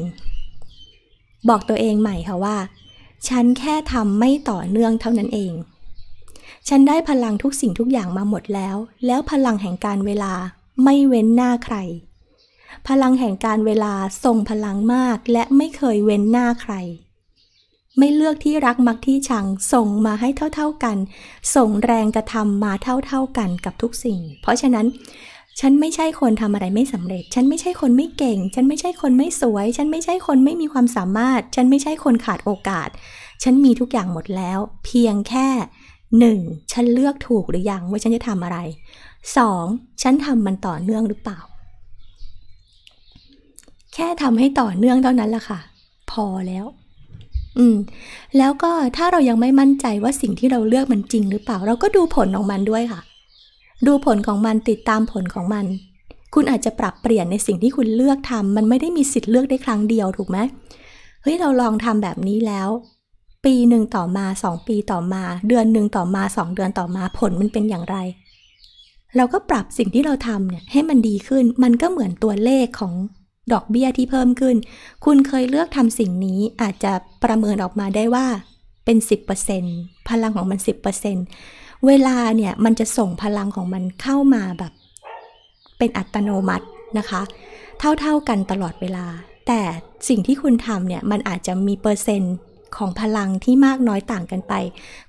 บอกตัวเองใหม่ค่ะว่า ฉันแค่ทำไม่ต่อเนื่องเท่านั้นเอง ฉันได้พลังทุกสิ่งทุกอย่างมาหมดแล้ว แล้วพลังแห่งการเวลาไม่เว้นหน้าใคร พลังแห่งการเวลาทรงพลังมากและไม่เคยเว้นหน้าใคร ไม่เลือกที่รักมักที่ชังส่งมาให้เท่าๆกัน ส่งแรงกระทำมาเท่าๆกันกับทุกสิ่ง เพราะฉะนั้นฉันไม่ใช่คนทำอะไรไม่สำเร็จ ฉันไม่ใช่คนไม่เก่ง ฉันไม่ใช่คนไม่สวย ฉันไม่ใช่คนไม่มีความสามารถ ฉันไม่ใช่คนขาดโอกาส ฉันมีทุกอย่างหมดแล้ว เพียงแค่หนึ่งฉันเลือกถูกหรือยังว่าฉันจะทำอะไร สองฉันทำมันต่อเนื่องหรือเปล่า แค่ทำให้ต่อเนื่องเท่านั้นละค่ะ พอแล้ว อืมแล้วก็ถ้าเรายังไม่มั่นใจว่าสิ่งที่เราเลือกมันจริงหรือเปล่าเราก็ดูผลของมันด้วยค่ะดูผลของมันติดตามผลของมัน คุณอาจจะปรับเปลี่ยนในสิ่งที่คุณเลือกทำ มันไม่ได้มีสิทธิ์เลือกได้ครั้งเดียวถูกไหมเฮ้ยเราลองทำแบบนี้แล้ว ปีหนึ่งต่อมาสองปีต่อมา เดือนหนึ่งต่อมาสองเดือนต่อมาผลมันเป็นอย่างไร เราก็ปรับสิ่งที่เราทำเนี่ยให้มันดีขึ้น มันก็เหมือนตัวเลขของดอกเบี้ยที่เพิ่มขึ้น คุณเคยเลือกทำสิ่งนี้อาจจะประเมินออกมาได้ว่าเป็น 10%พลังของมัน 10%เวลาเนี่ยมันจะส่งพลังของมันเข้ามาแบบ เป็นอัตโนมัตินะคะ เท่าๆกันตลอดเวลา แต่สิ่งที่คุณทำเนี่ยมันอาจจะมีเปอร์เซ็นต์ของพลังที่มากน้อยต่างกันไป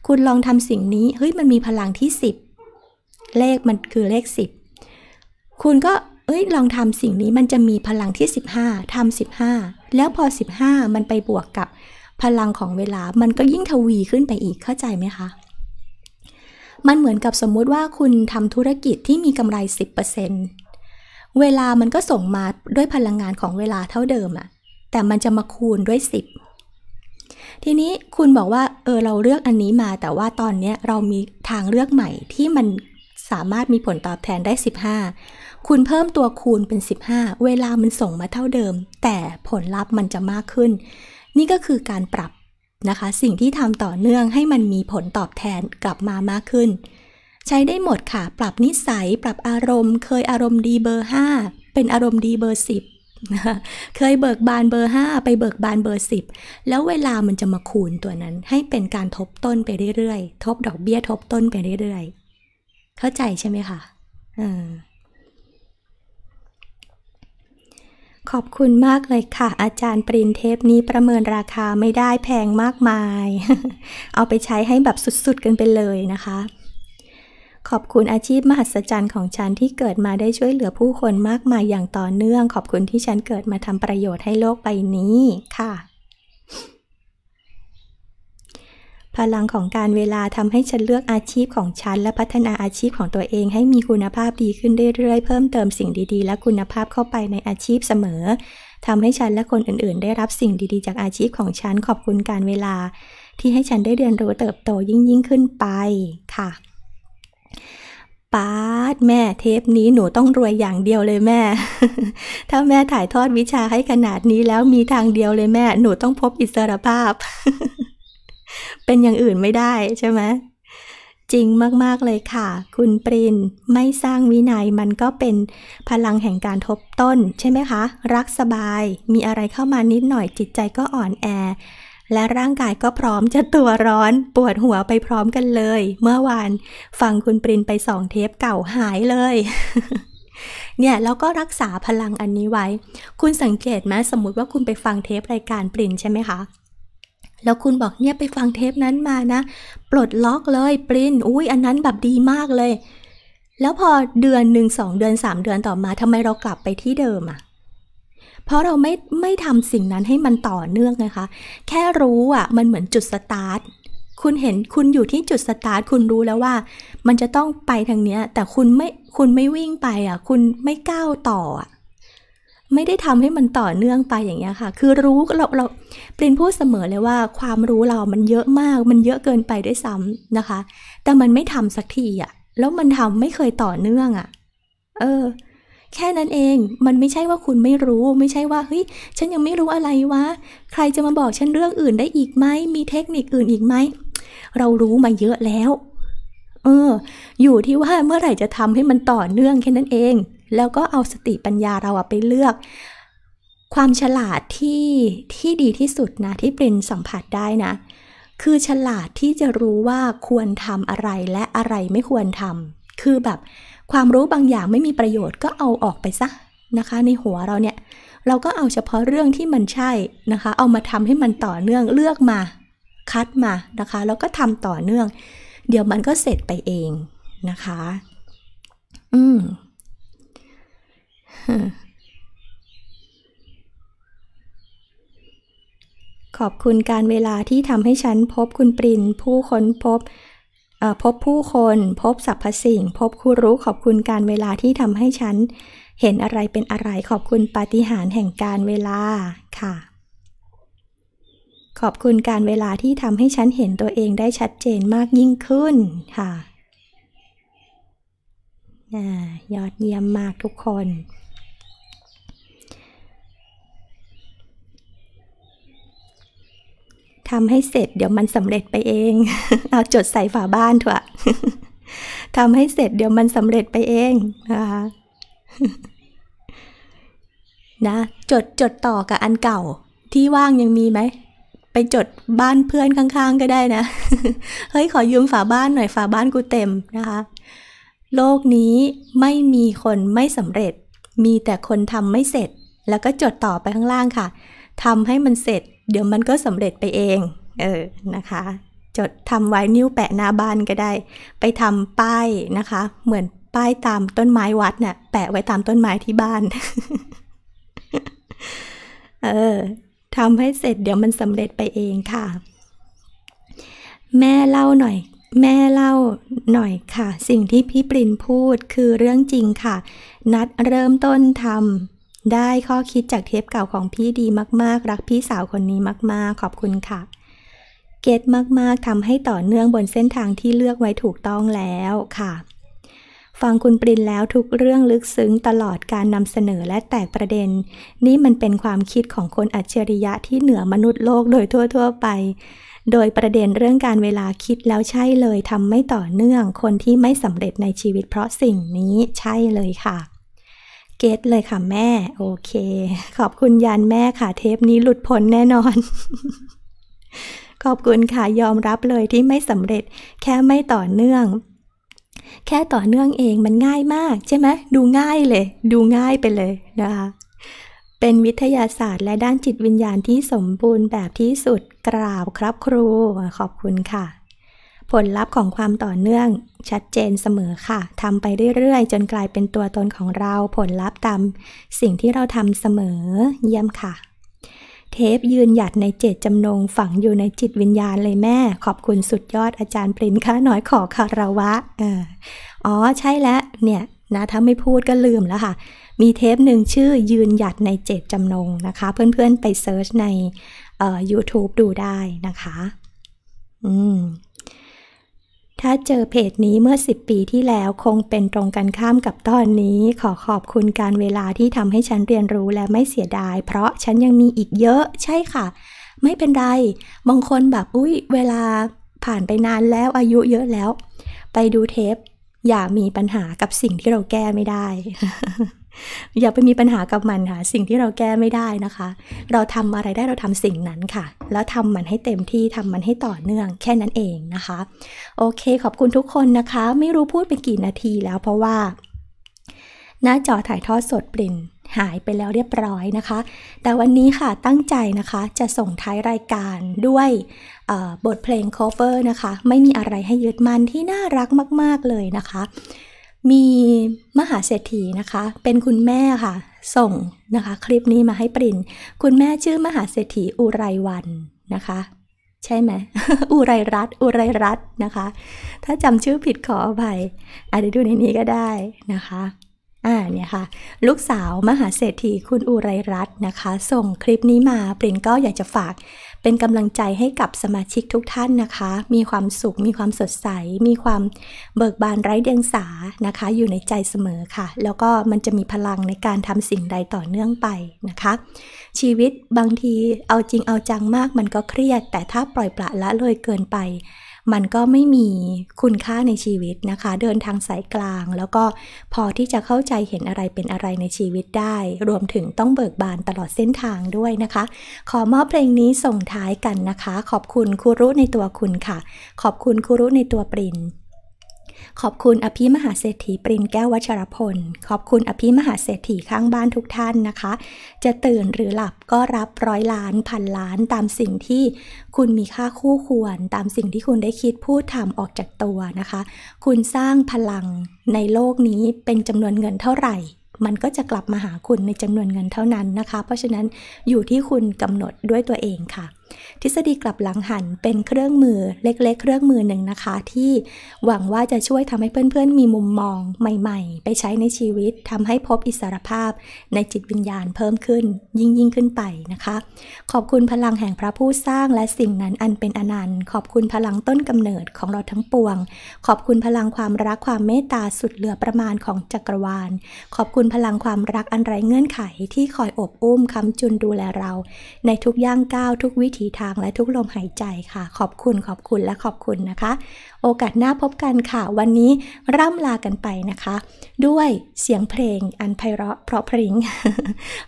คุณลองทำสิ่งนี้เฮ้ยมันมีพลังที่10เลขมันคือเลข10คุณก็เอ้ยลองทำสิ่งนี้ มันจะมีพลังที่15ทำา15 แล้วพอ 15 มันไปบวกกับพลังของเวลามันก็ยิ่งทวีขึ้นไปอีกเข้าใจไหมคะมันเหมือนกับสมมุติว่าคุณทำธุรกิจที่มีกำไร 10%เวลามันก็ส่งมาด้วยพลังงานของเวลาเท่าเดิมอะแต่มันจะมาคูณด้วย 10 ทีนี้คุณบอกว่าเออเราเลือกอันนี้มาแต่ว่าตอนนี้เรามีทางเลือกใหม่ที่มันสามารถมีผลตอบแทนได้ 15 คุณเพิ่มตัวคูณเป็น 15 เวลามันส่งมาเท่าเดิม แต่ผลลัพธ์มันจะมากขึ้น นี่ก็คือการปรับนะคะสิ่งที่ทำต่อเนื่องให้มันมีผลตอบแทนกลับมามากขึ้น ใช้ได้หมดค่ะ ปรับนิสัยปรับอารมณ์ เคยอารมณ์ดีเบอร์5เป็นอารมณ์ดีเบอร์10นะเคยเบิกบานเบอร์ 5 ไปเบิกบานเบอร์10แล้วเวลามันจะมาคูณตัวนั้นให้เป็นการทบต้นไปเรื่อยๆทบดอกเบี้ยทบต้นไปเรื่อยๆ เข้าใจใช่ไหมคะอ่าขอบคุณมากเลยค่ะ อาจารย์ปรินเทปนี้ประเมินราคาไม่ได้แพงมากมาย เอาไปใช้ให้แบบสุดๆ กันไปเลยนะคะ ขอบคุณอาชีพมหัศจรรย์ของฉันที่เกิดมาได้ช่วยเหลือผู้คนมากมายอย่างต่อเนื่อง ขอบคุณที่ฉันเกิดมาทำประโยชน์ให้โลกใบนี้ค่ะพลังของการเวลาทำให้ฉันเลือกอาชีพของฉันและพัฒนาอาชีพของตัวเองให้มีคุณภาพดีขึ้นเรื่อยๆเพิ่มเติมสิ่งดีๆ และคุณภาพเข้าไปในอาชีพเสมอ ทำให้ฉันและคนอื่นๆ ได้รับสิ่งดี ๆ จากอาชีพของฉันขอบคุณการเวลา ที่ให้ฉันได้เรียนรู้เติบโตยิ่งยิ่งขึ้นไป ค่ะป้าดแม่เทปนี้หนูต้องรวยอย่างเดียวเลยแม่ ถ้าแม่ถ่ายทอดวิชาให้ขนาดนี้แล้วมีทางเดียวเลยแม่ หนูต้องพบอิสรภาพเป็นอย่างอื่นไม่ได้ใช่ไหมจริงมากๆเลยค่ะ คุณปรินไม่สร้างวินัยมันก็เป็นพลังแห่งการทบต้น ใช่ไหมคะ รักสบายมีอะไรเข้ามานิดหน่อย จิตใจก็อ่อนแอ และร่างกายก็พร้อมจะตัวร้อนปวดหัวไปพร้อมกันเลย เมื่อวานฟังคุณปรินไปสองเทปเก่าหายเลยเนี่ยแล้วก็รักษาพลังอันนี้ไว้ คุณสังเกตไหมสมมติว่าคุณไปฟังเทปรายการปรินใช่ไหมคะแล้วคุณบอกเนี่ยไปฟังเทปนั้นมานะ ปลดล็อกเลยปรินอุ้ยอันนั้นแบบดีมากเลย แล้วพอเดือนหนึ่งสองเดือนสามเดือนต่อมาทำไมเรากลับไปที่เดิมอะ่ะเพราะเราไม่ไม่ทำสิ่งนั้นให้มันต่อเนื่องนะคะ แค่รู้อะ่ะมันเหมือนจุดสตาร์ทคุณเห็นคุณอยู่ที่จุดสตาร์ทคุณรู้แล้วว่า มันจะต้องไปทางเนี้ยแต่คุณไม่คุณไม่วิ่งไปอ่ะคุณไม่ก้าวต่ออ่ะไม่ได้ทำให้มันต่อเนื่องไปอย่างเงี้ยค่ะ คือรู้เราเราปรินพูดเสมอเลยว่า ความรู้เรามันเยอะมาก มันเยอะเกินไปด้วยซ้ำนะคะ แต่มันไม่ทำสักทีอะ่ะ แล้วมันทำไม่เคยต่อเนื่องอะ่ะเออ แค่นั้นเอง มันไม่ใช่ว่าคุณไม่รู้ ไม่ใช่ว่า เฮ้ยฉันยังไม่รู้อะไรวะ ใครจะมาบอกฉันเรื่องอื่นได้อีกไหม มีเทคนิคอื่นอีกไหม เรารู้มาเยอะแล้ว เออ อยู่ที่ว่าเมื่อไหร่จะทำให้มันต่อเนื่องแค่นั้นเองแล้วก็เอาสติปัญญาเราไปเลือก ความฉลาดที่ที่ดีที่สุดนะ ที่ปรินสัมผัสได้นะ คือฉลาดที่จะรู้ว่าควรทำอะไรและอะไรไม่ควรทำคือแบบความรู้บางอย่างไม่มีประโยชน์ก็เอาออกไปซะนะคะในหัวเราเนี่ย เราก็เอาเฉพาะเรื่องที่มันใช่นะคะ เอามาทำให้มันต่อเนื่องเลือกมา คัดมานะคะ แล้วก็ทำต่อเนื่อง เดี๋ยวมันก็เสร็จไปเองนะคะ อืมขอบคุณการเวลาที่ทำให้ฉันพบคุณปรินผู้ค้นพบพบผู้คน พบสรรพสิ่งพบคู้รู้ขอบคุณการเวลาที่ทำให้ฉันเห็นอะไรเป็นอะไรขอบคุณปาฏิหาริย์แห่งการเวลาค่ะ ขอบคุณการเวลาที่ทำให้ฉันเห็นตัวเองได้ชัดเจนมากยิ่งขึ้นค่ะยอดเยี่ยมมากทุกคนทำให้เสร็จเดี๋ยวมันสำเร็จไปเอง เอาจดใส่ฝาบ้านเถอะทำให้เสร็จเดี๋ยวมันสำเร็จไปเองนะคะนะจดจดต่อกับอันเก่าที่ว่างยังมีไหม ไปจดบ้านเพื่อนข้างๆก็ได้นะเฮ้ยขอยืมฝาบ้านหน่อยฝาบ้านกูเต็มนะคะ โลกนี้ไม่มีคนไม่สำเร็จ มีแต่คนทำไม่เสร็จ แล้วก็จดต่อไปข้างล่างค่ะทำให้มันเสร็จเดี๋ยวมันก็สำเร็จไปเอง เออ นะคะ จดทำไว้นิ้วแปะหน้าบ้านก็ได้ ไปทำป้ายนะคะ เหมือนป้ายตามต้นไม้วัดเนะ่ยแปะไว้ตามต้นไม้ที่บ้าน เออทำให้เสร็จ เดี๋ยวมันสำเร็จไปเองค่ะ แม่เล่าหน่อย แม่เล่าหน่อยค่ะ สิ่งที่พี่ปรินพูดคือเรื่องจริงค่ะ นัดเริ่มต้นทำได้ข้อคิดจากเทปเก่าของพี่ดีมาก ๆ รักพี่สาวคนนี้มากๆ ขอบคุณค่ะ เกตมาก ๆทำให้ต่อเนื่องบนเส้นทางที่เลือกไว้ถูกต้องแล้วค่ะ ฟังคุณปรินแล้วทุกเรื่องลึกซึ้งตลอดการนำเสนอและแตกประเด็น นี่มันเป็นความคิดของคนอัจฉริยะที่เหนือมนุษย์โลกโดยทั่วๆ ไป โดยประเด็นเรื่องการเวลาคิดแล้วใช่เลยทำไม่ต่อเนื่อง คนที่ไม่สำเร็จในชีวิตเพราะสิ่งนี้ใช่เลยค่ะเก็ตเลยค่ะ แม่ โอเค ขอบคุณยานแม่ค่ะเทปนี้หลุดพ้นแน่นอน ขอบคุณค่ะยอมรับเลยที่ไม่สำเร็จ แค่ไม่ต่อเนื่อง แค่ต่อเนื่องเองมันง่ายมากใช่ไหมดูง่ายเลย ดูง่ายไปเลยนะคะ เป็นวิทยาศาสตร์และด้านจิตวิญญาณที่สมบูรณ์แบบที่สุดกราบครับครู ขอบคุณค่ะผลลัพธ์ของความต่อเนื่องชัดเจนเสมอค่ะทำไปเรื่อย ๆ จนกลายเป็นตัวตนของเราผลลัพธ์ตามสิ่งที่เราทำเสมอเยี่ยมค่ะ เทปยืนหยัดในเจตจำนงฝังอยู่ในจิตวิญญาณเลยแม่ ขอบคุณสุดยอดอาจารย์ปรินค่ะน้อยขอคารวะอ๋อ ใช่แล้วเนี่ยนะถ้าไม่พูดก็ลืมแล้วค่ะ มีเทปหนึ่งชื่อยืนหยัดในเจตจำนงนะคะ เพื่อนๆไปเซิร์ชใน YouTube ดูได้นะคะ อืมถ้าเจอเพจนี้เมื่อ 10 ปีที่แล้วคงเป็นตรงกันข้ามกับตอนนี้ ขอขอบคุณการเวลาที่ทำให้ฉันเรียนรู้และไม่เสียดาย เพราะฉันยังมีอีกเยอะ ใช่ค่ะ ไม่เป็นไรบางคนแบบอุ้ยเวลาผ่านไปนานแล้วอายุเยอะแล้ว ไปดูเทป อย่ามีปัญหากับสิ่งที่เราแก้ไม่ได้อย่าไปมีปัญหากับมันค่ะสิ่งที่เราแก้ไม่ได้นะคะ เราทำอะไรได้เราทำสิ่งนั้นค่ะ แล้วทำมันให้เต็มที่ทำมันให้ต่อเนื่องแค่นั้นเองนะคะ โอเคขอบคุณทุกคนนะคะ ไม่รู้พูดไปกี่นาทีแล้วเพราะว่า หน้าจอถ่ายทอดสดปรินหายไปแล้วเรียบร้อยนะคะ แต่วันนี้ค่ะตั้งใจนะคะจะส่งท้ายรายการด้วยบทเพลง cover นะคะ ไม่มีอะไรให้ยึดมันที่น่ารักมากๆเลยนะคะมีมหาเศรษฐีนะคะ เป็นคุณแม่ค่ะ ส่งนะคะ คลิปนี้มาให้ปรินคุณแม่ชื่อมหาเศรษฐีอุไรวันนะคะ ใช่ไหมอุไรรัตอุไรรัตนะคะ ถ้าจำชื่อผิดขออภัยอาจจะดูในนี้ก็ได้นะคะอ่าเนี่ยค่ะลูกสาวมหาเศรษฐีคุณอุไรรัตนนะคะ ส่งคลิปนี้มาปรินก็อยากจะฝากเป็นกำลังใจให้กับสมาชิกทุกท่านนะคะ มีความสุข มีความสดใส มีความเบิกบานไร้เดียงสานะคะ อยู่ในใจเสมอค่ะ แล้วก็มันจะมีพลังในการทำสิ่งใดต่อเนื่องไปนะคะ ชีวิตบางทีเอาจริงเอาจังมากมันก็เครียด แต่ถ้าปล่อยปละละเลยเกินไปมันก็ไม่มีคุณค่าในชีวิตนะคะ เดินทางสายกลาง แล้วก็พอที่จะเข้าใจเห็นอะไรเป็นอะไรในชีวิตได้ รวมถึงต้องเบิกบานตลอดเส้นทางด้วยนะคะ ขอมอบเพลงนี้ส่งท้ายกันนะคะ ขอบคุณครูรุในตัวคุณค่ะ ขอบคุณครูรุในตัวปรินขอบคุณอภิมหาเศรษฐีปรินแก้ววัชรพล ขอบคุณอภิมหาเศรษฐีข้างบ้านทุกท่านนะคะ จะตื่นหรือหลับก็รับร้อยล้านพันล้านตามสิ่งที่คุณมีค่าคู่ควรตามสิ่งที่คุณได้คิดพูดทำออกจากตัวนะคะ คุณสร้างพลังในโลกนี้เป็นจำนวนเงินเท่าไหร่ มันก็จะกลับมาหาคุณในจำนวนเงินเท่านั้นนะคะ เพราะฉะนั้นอยู่ที่คุณกำหนดด้วยตัวเองค่ะทฤษฎีกลับหลังหันเป็นเครื่องมือเล็ก ๆ เครื่องมือหนึ่งนะคะ ที่หวังว่าจะช่วยทำให้เพื่อนๆ มีมุมมองใหม่ๆ ไปใช้ในชีวิตทำให้พบอิสรภาพ ในจิตวิญญาณเพิ่มขึ้นยิ่งยิ่งขึ้นไปนะคะ ขอบคุณพลังแห่งพระผู้สร้างและสิ่งนั้นอันเป็นอนันต์ขอบคุณพลังต้นกำเนิดของเราทั้งปวง ขอบคุณพลังความรักความเมตตาสุดเหลือประมาณของจักรวาล ขอบคุณพลังความรักอันไร้เงื่อนไขที่คอยอบอุ้มคำจุนดูแลเรา ในทุกย่างก้าวทุกวิธีทีทางและทุกลมหายใจค่ะ ขอบคุณขอบคุณและขอบคุณนะคะ โอกาสหน้าพบกันค่ะ วันนี้ร่ำลากันไปนะคะ ด้วยเสียงเพลงอันไพเราะเพราะพริง้ง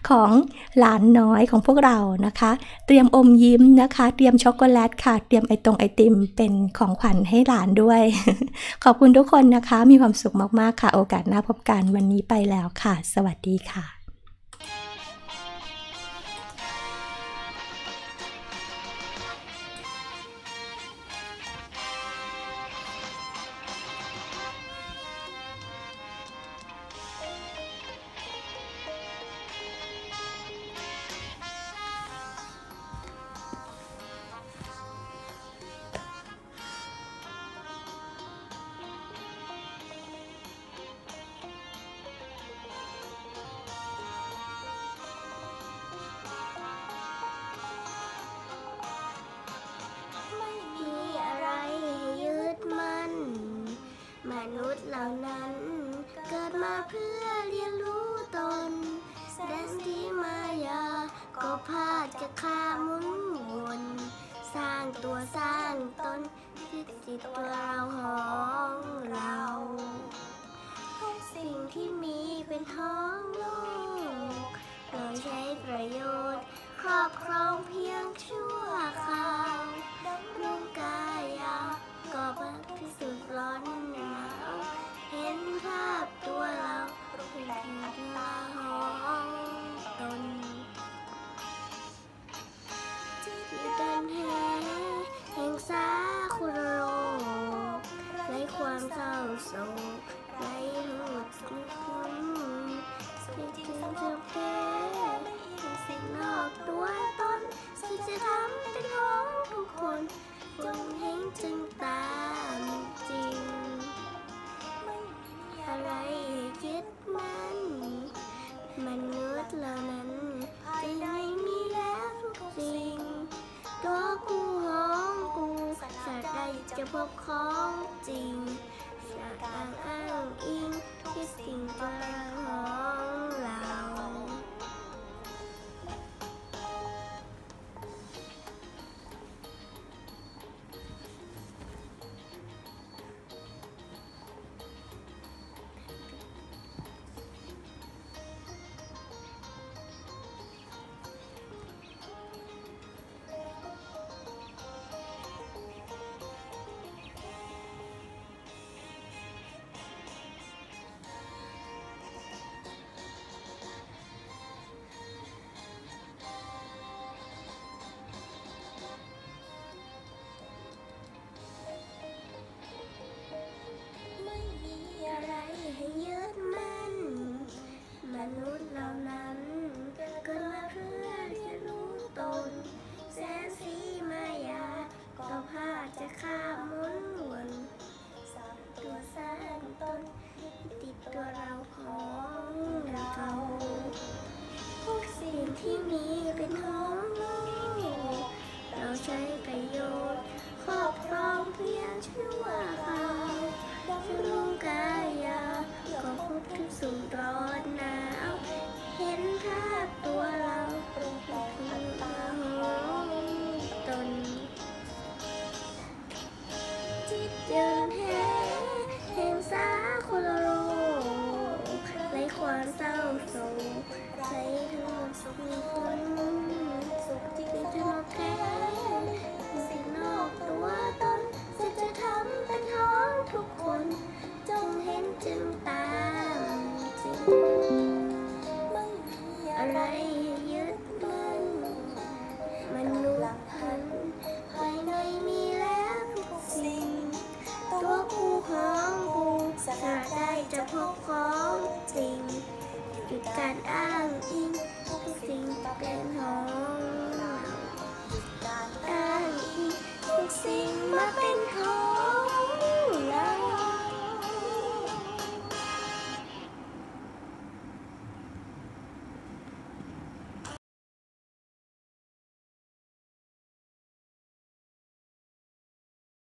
ของหลานน้อยของพวกเรานะคะ เตรียมอมยิ้มนะคะเตรียมช็อกโกแลตค่ะเตรียมไอตรงไอติมเป็นของขวัญให้หลานด้วย ขอบคุณทุกคนนะคะ มีความสุขมากๆค่ะ โอกาสหน้าพบกันวันนี้ไปแล้วค่ะ สวัสดีค่ะ